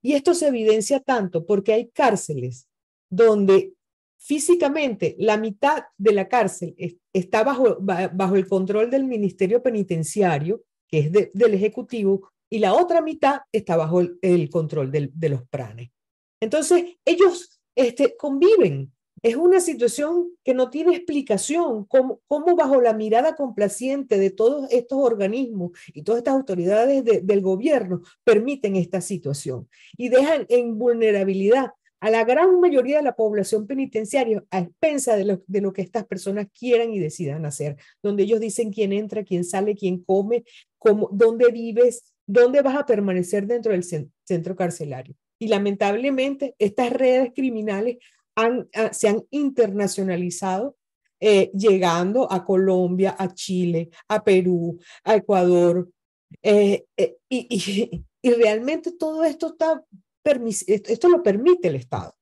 Y esto se evidencia tanto porque hay cárceles donde Físicamente, la mitad de la cárcel está bajo, bajo el control del Ministerio Penitenciario, que es del Ejecutivo, y la otra mitad está bajo el, control de los pranes. Entonces, ellos este, conviven. Es una situación que no tiene explicación, cómo, cómo, bajo la mirada complaciente de todos estos organismos y todas estas autoridades del gobierno permiten esta situación y dejan en vulnerabilidad a la gran mayoría de la población penitenciaria a expensa de lo, de lo que estas personas quieran y decidan hacer, donde ellos dicen quién entra, quién sale, quién come, cómo, dónde vives, dónde vas a permanecer dentro del centro carcelario. Y lamentablemente estas redes criminales ah, se han internacionalizado eh, llegando a Colombia, a Chile, a Perú, a Ecuador. Eh, eh, y, y realmente todo esto está esto lo permite el Estado.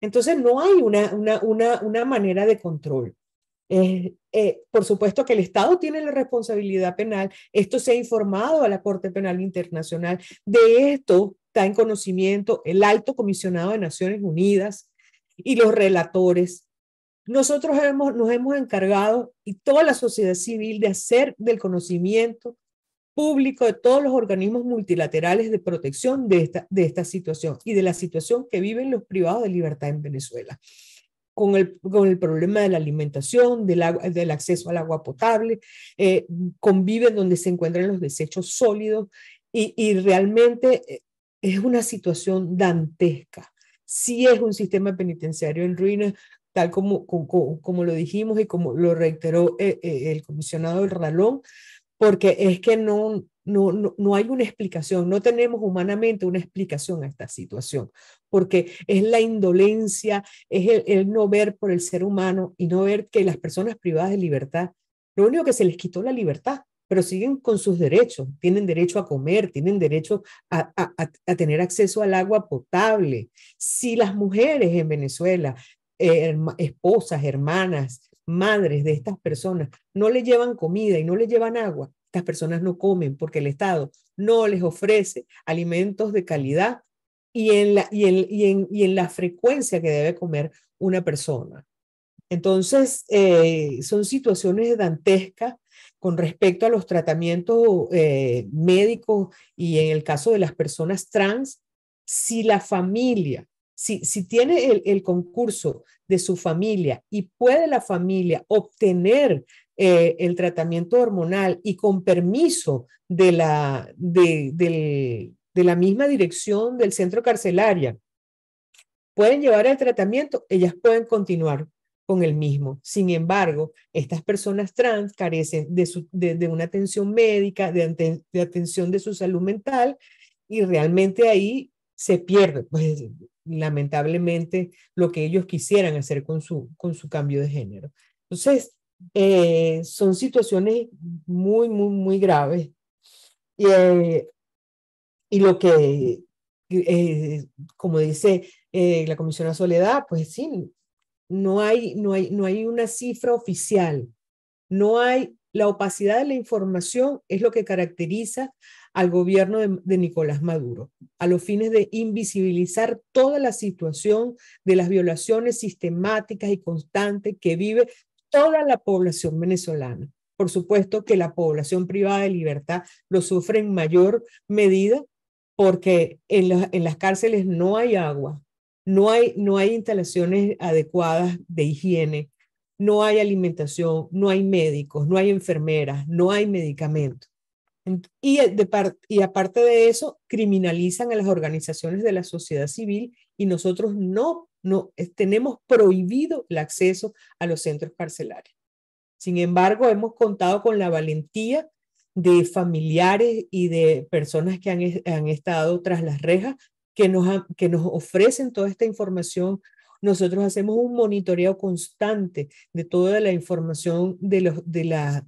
Entonces no hay una, una, una, una manera de control. Eh, por supuesto que el Estado tiene la responsabilidad penal. Esto se ha informado a la Corte Penal Internacional. De esto está en conocimiento el alto comisionado de Naciones Unidas y los relatores. Nosotros hemos, nos hemos encargado y toda la sociedad civil de hacer del conocimiento público, de todos los organismos multilaterales de protección de esta, de esta situación y de la situación que viven los privados de libertad en Venezuela. Con el, con el problema de la alimentación, del, del acceso al agua potable, eh, donde se encuentran los desechos sólidos y, y realmente eh, es una situación dantesca. Si es un sistema penitenciario en ruinas, tal como, como, lo dijimos y como lo reiteró eh, eh, el comisionado Ralón, porque es que no, no, no, hay una explicación, no tenemos humanamente una explicación a esta situación, porque es la indolencia, es el, no ver por el ser humano y no ver que las personas privadas de libertad, lo único que se les quitó la libertad, pero siguen con sus derechos, tienen derecho a comer, tienen derecho a, tener acceso al agua potable. Si las mujeres en Venezuela, eh, esposas, hermanas, madres de estas personas no le llevan comida y no le llevan agua, estas personas no comen porque el Estado no les ofrece alimentos de calidad y en la, y en, y en, la frecuencia que debe comer una persona. Entonces, eh, son situaciones dantescas con respecto a los tratamientos eh, médicos y en el caso de las personas trans, si la familia si, tiene el, concurso de su familia y puede la familia obtener eh, el tratamiento hormonal y con permiso de la, de, la misma dirección del centro carcelaria, pueden llevar el tratamiento, ellas pueden continuar con el mismo. Sin embargo, estas personas trans carecen de, una atención médica, de, atención de su salud mental y realmente ahí se pierden. Pues, lamentablemente lo que ellos quisieran hacer con su, con su cambio de género. Entonces, eh, son situaciones muy, muy, muy graves. Y, eh, lo que, eh, como dice la Comisión Soledad, pues sí, no hay, no, hay, no hay una cifra oficial, no hay la opacidad de la información es lo que caracteriza al gobierno de, Nicolás Maduro, a los fines de invisibilizar toda la situación de las violaciones sistemáticas y constantes que vive toda la población venezolana. Por supuesto que la población privada de libertad lo sufre en mayor medida porque en, las cárceles no hay agua, no hay instalaciones adecuadas de higiene, no hay alimentación, no hay médicos, no hay enfermeras, no hay medicamentos. Y, aparte de eso, criminalizan a las organizaciones de la sociedad civil y nosotros no, no tenemos prohibido el acceso a los centros carcelarios. Sin embargo, hemos contado con la valentía de familiares y de personas que han, estado tras las rejas que nos ofrecen toda esta información nosotros hacemos un monitoreo constante de toda la información de, los, de la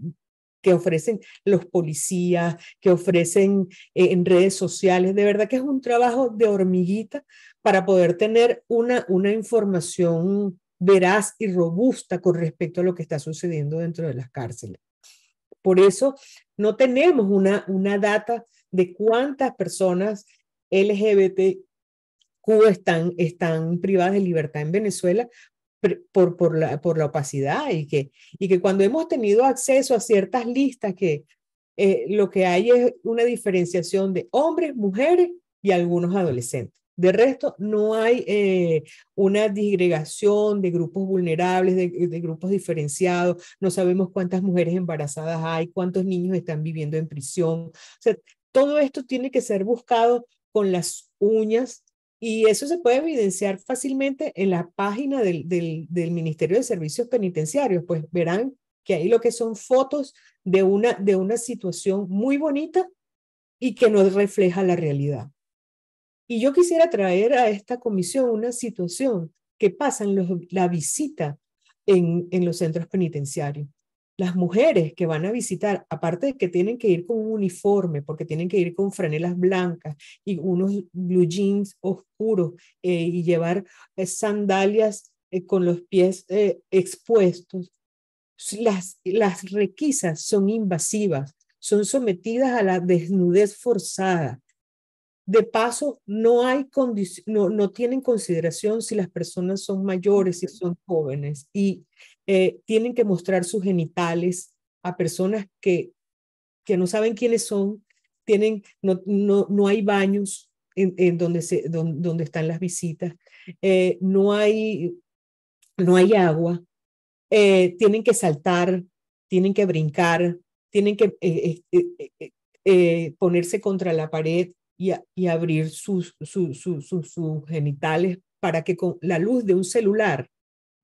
que ofrecen los policías, que ofrecen eh, en redes sociales. De verdad que es un trabajo de hormiguita para poder tener una, una información veraz y robusta con respecto a lo que está sucediendo dentro de las cárceles. Por eso no tenemos una, una data de cuántas personas LGBT Cuba están, están privadas de libertad en Venezuela por, por, la, por la opacidad y que, y que cuando hemos tenido acceso a ciertas listas que eh, lo que hay es una diferenciación de hombres, mujeres y algunos adolescentes. De resto, no hay eh, una disgregación de grupos vulnerables, de, grupos diferenciados. No sabemos cuántas mujeres embarazadas hay, cuántos niños están viviendo en prisión. O sea, todo esto tiene que ser buscado con las uñas y eso se puede evidenciar fácilmente en la página del, Ministerio de Servicios Penitenciarios, pues verán que ahí lo que son fotos de una, de una situación muy bonita y que no refleja la realidad. Y yo quisiera traer a esta comisión una situación que pasa en los, la visita en, en los centros penitenciarios las mujeres que van a visitar, aparte de que tienen que ir con un uniforme, porque tienen que ir con franelas blancas y unos blue jeans oscuros eh, y llevar eh, sandalias eh, con los pies expuestos, las, las requisas son invasivas, son sometidas a la desnudez forzada. De paso, no, hay no, no tienen consideración si las personas son mayores, si son jóvenes. Y eh, tienen que mostrar sus genitales a personas que, que no saben quiénes son, tienen, no, no, no hay baños en, en donde, se, donde, están las visitas, eh, no, hay, no hay agua, eh, tienen que saltar, tienen que brincar, tienen que ponerse contra la pared y, y abrir sus, sus, sus, sus genitales para que con la luz de un celular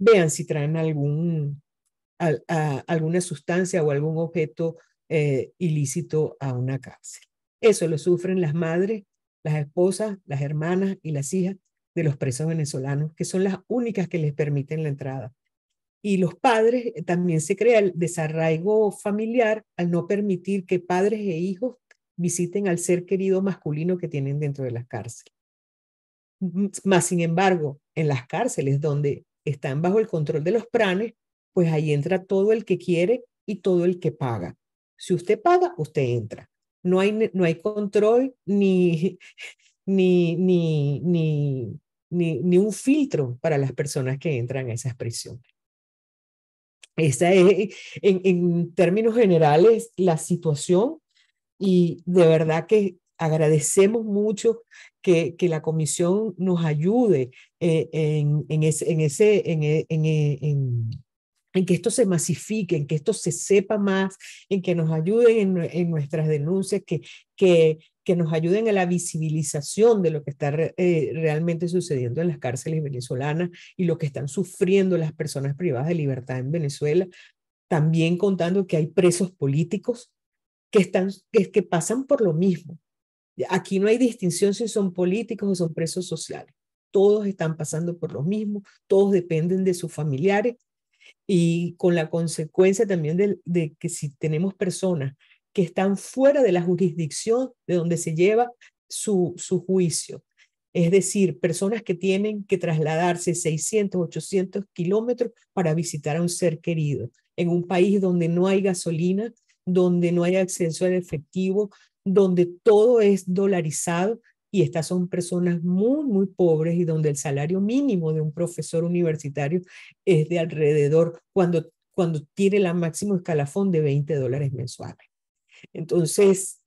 vean si traen algún, alguna sustancia o algún objeto eh, ilícito a una cárcel. Eso lo sufren las madres, las esposas, las hermanas y las hijas de los presos venezolanos, que son las únicas que les permiten la entrada. Y los padres, eh, también se crea el desarraigo familiar al no permitir que padres e hijos visiten al ser querido masculino que tienen dentro de las cárceles. Más sin embargo, en las cárceles donde están bajo el control de los pranes, pues ahí entra todo el que quiere y todo el que paga. Si usted paga, usted entra. No hay, no hay control ni, ni, ni, ni, ni un filtro para las personas que entran a esas prisiones. Esa es, en, en términos generales, la situación y de verdad que agradecemos mucho que, que, la comisión nos ayude eh, en, en, ese, en, ese, e, e, en, que esto se masifique, en que esto se sepa más, en que nos ayuden en, nuestras denuncias, que, que, que, nos ayuden a la visibilización de lo que está eh, realmente sucediendo en las cárceles venezolanas y lo que están sufriendo las personas privadas de libertad en Venezuela. También contando que hay presos políticos que, están, que, que pasan por lo mismo, Aquí no hay distinción si son políticos o son presos sociales. Todos están pasando por lo mismo, todos dependen de sus familiares y con la consecuencia también de, que si tenemos personas que están fuera de la jurisdicción de donde se lleva su, su juicio, es decir, personas que tienen que trasladarse 600, 800 kilómetros para visitar a un ser querido en un país donde no hay gasolina, donde no hay acceso al efectivo, donde todo es dolarizado y estas son personas muy, muy pobres y donde el salario mínimo de un profesor universitario es de alrededor, cuando, cuando tiene la máximo escalafón de 20 dólares mensuales. Entonces,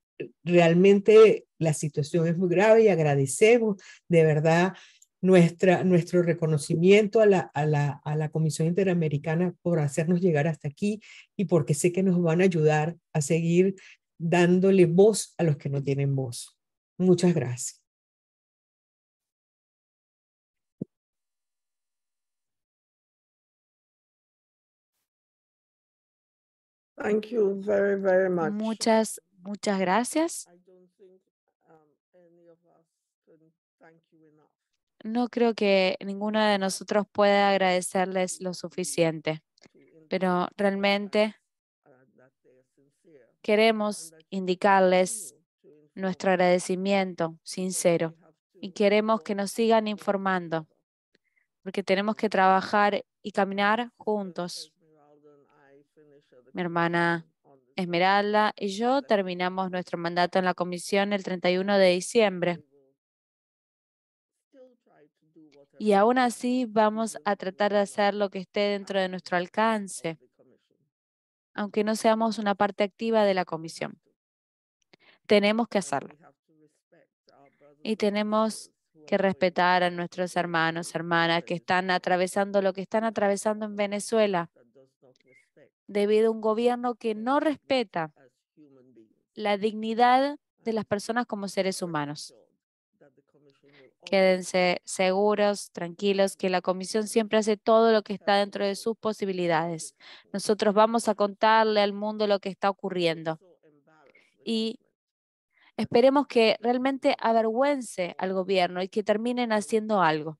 realmente la situación es muy grave y agradecemos de verdad nuestra, nuestro reconocimiento a la, a la Comisión Interamericana por hacernos llegar hasta aquí y porque sé que nos van a ayudar a seguir dándole voz a los que no tienen voz. Muchas gracias.
Thank you very, very much. Muchas, muchas gracias. No creo que ninguno de nosotros pueda agradecerles lo suficiente, pero realmente Queremos indicarles nuestro agradecimiento sincero y queremos que nos sigan informando porque tenemos que trabajar y caminar juntos. Mi hermana Esmeralda y yo terminamos nuestro mandato en la comisión el 31 de diciembre. Y aún así vamos a tratar de hacer lo que esté dentro de nuestro alcance aunque no seamos una parte activa de la comisión. Tenemos que hacerlo. Y tenemos que respetar a nuestros hermanos, hermanas que están atravesando lo que están atravesando en Venezuela debido a un gobierno que no respeta la dignidad de las personas como seres humanos. Quédense seguros, tranquilos, que la comisión siempre hace todo lo que está dentro de sus posibilidades. Nosotros vamos a contarle al mundo lo que está ocurriendo. Y esperemos que realmente avergüence al gobierno y que terminen haciendo algo.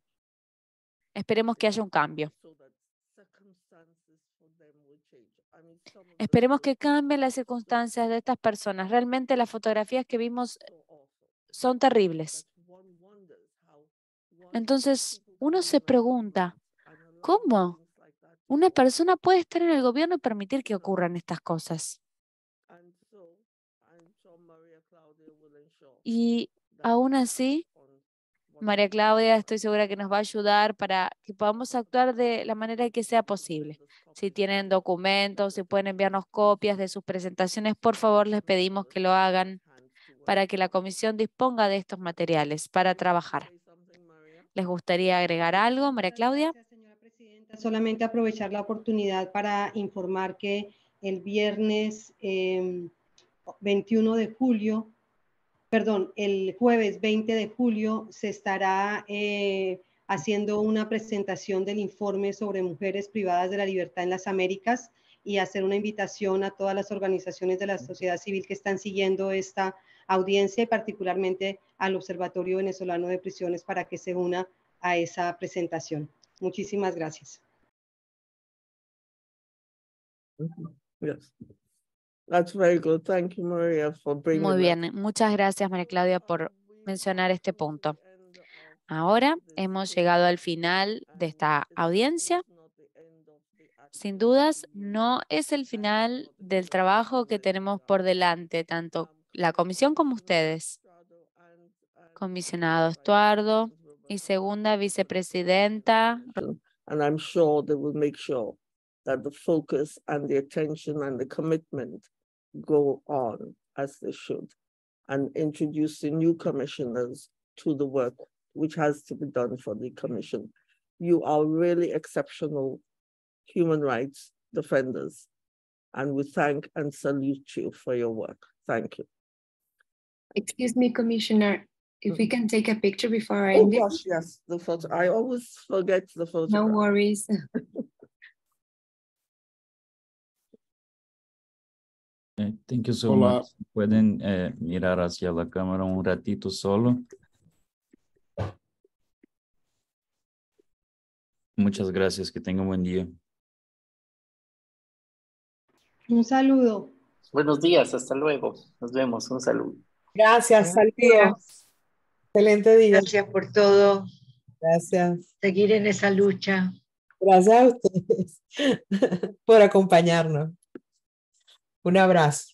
Esperemos que haya un cambio. Esperemos que cambien las circunstancias de estas personas. Realmente las fotografías que vimos son terribles. Entonces, uno se pregunta, ¿cómo una persona puede estar en el gobierno y permitir que ocurran estas cosas? Y aún así, María Claudia, estoy segura que nos va a ayudar para que podamos actuar de la manera que sea posible. Si tienen documentos, si pueden enviarnos copias de sus presentaciones, por favor les pedimos que lo hagan para que la comisión disponga de estos materiales para trabajar. ¿Les gustaría agregar
algo, María Claudia? señora presidenta. Solamente aprovechar la oportunidad para informar que el viernes 21 em, de julio, perdón, el jueves 20 de julio se estará eh, haciendo una presentación del informe sobre mujeres privadas de la libertad en las Américas y hacer una invitación a todas las organizaciones de la sociedad civil que están siguiendo esta audiencia y particularmente al Observatorio Venezolano de Prisiones para que se una a esa presentación. Muchísimas gracias.
Muy bien,
muchas
gracias María Claudia por mencionar este punto. Ahora hemos llegado al final de esta audiencia. Sin dudas, no es el final del trabajo que tenemos por delante, tanto la comisión como ustedes. comisionado Estuardo y segunda vicepresidenta.
And I'm sure they will make sure that the focus and the attention and the commitment go on as they should and introduce the new commissioners to the work which has to be done for the commission. You are really exceptional human rights defenders and we thank and salute you for your work. Thank you.
Excuse me, Commissioner. If we mm-hmm. can take a picture before I. Oh
gosh, yes, the photo. I always forget the photo. No
worries. Eh, thank you so much. Pueden eh, mirar hacia la cámara un ratito solo. Muchas gracias, que tengan buen día.
Un saludo.
Buenos días, hasta luego. Nos vemos, un saludo.
Gracias, saludos. Excelente día. Gracias por todo. Gracias.
Seguir en esa lucha. Gracias a ustedes
por acompañarnos.
Un abrazo.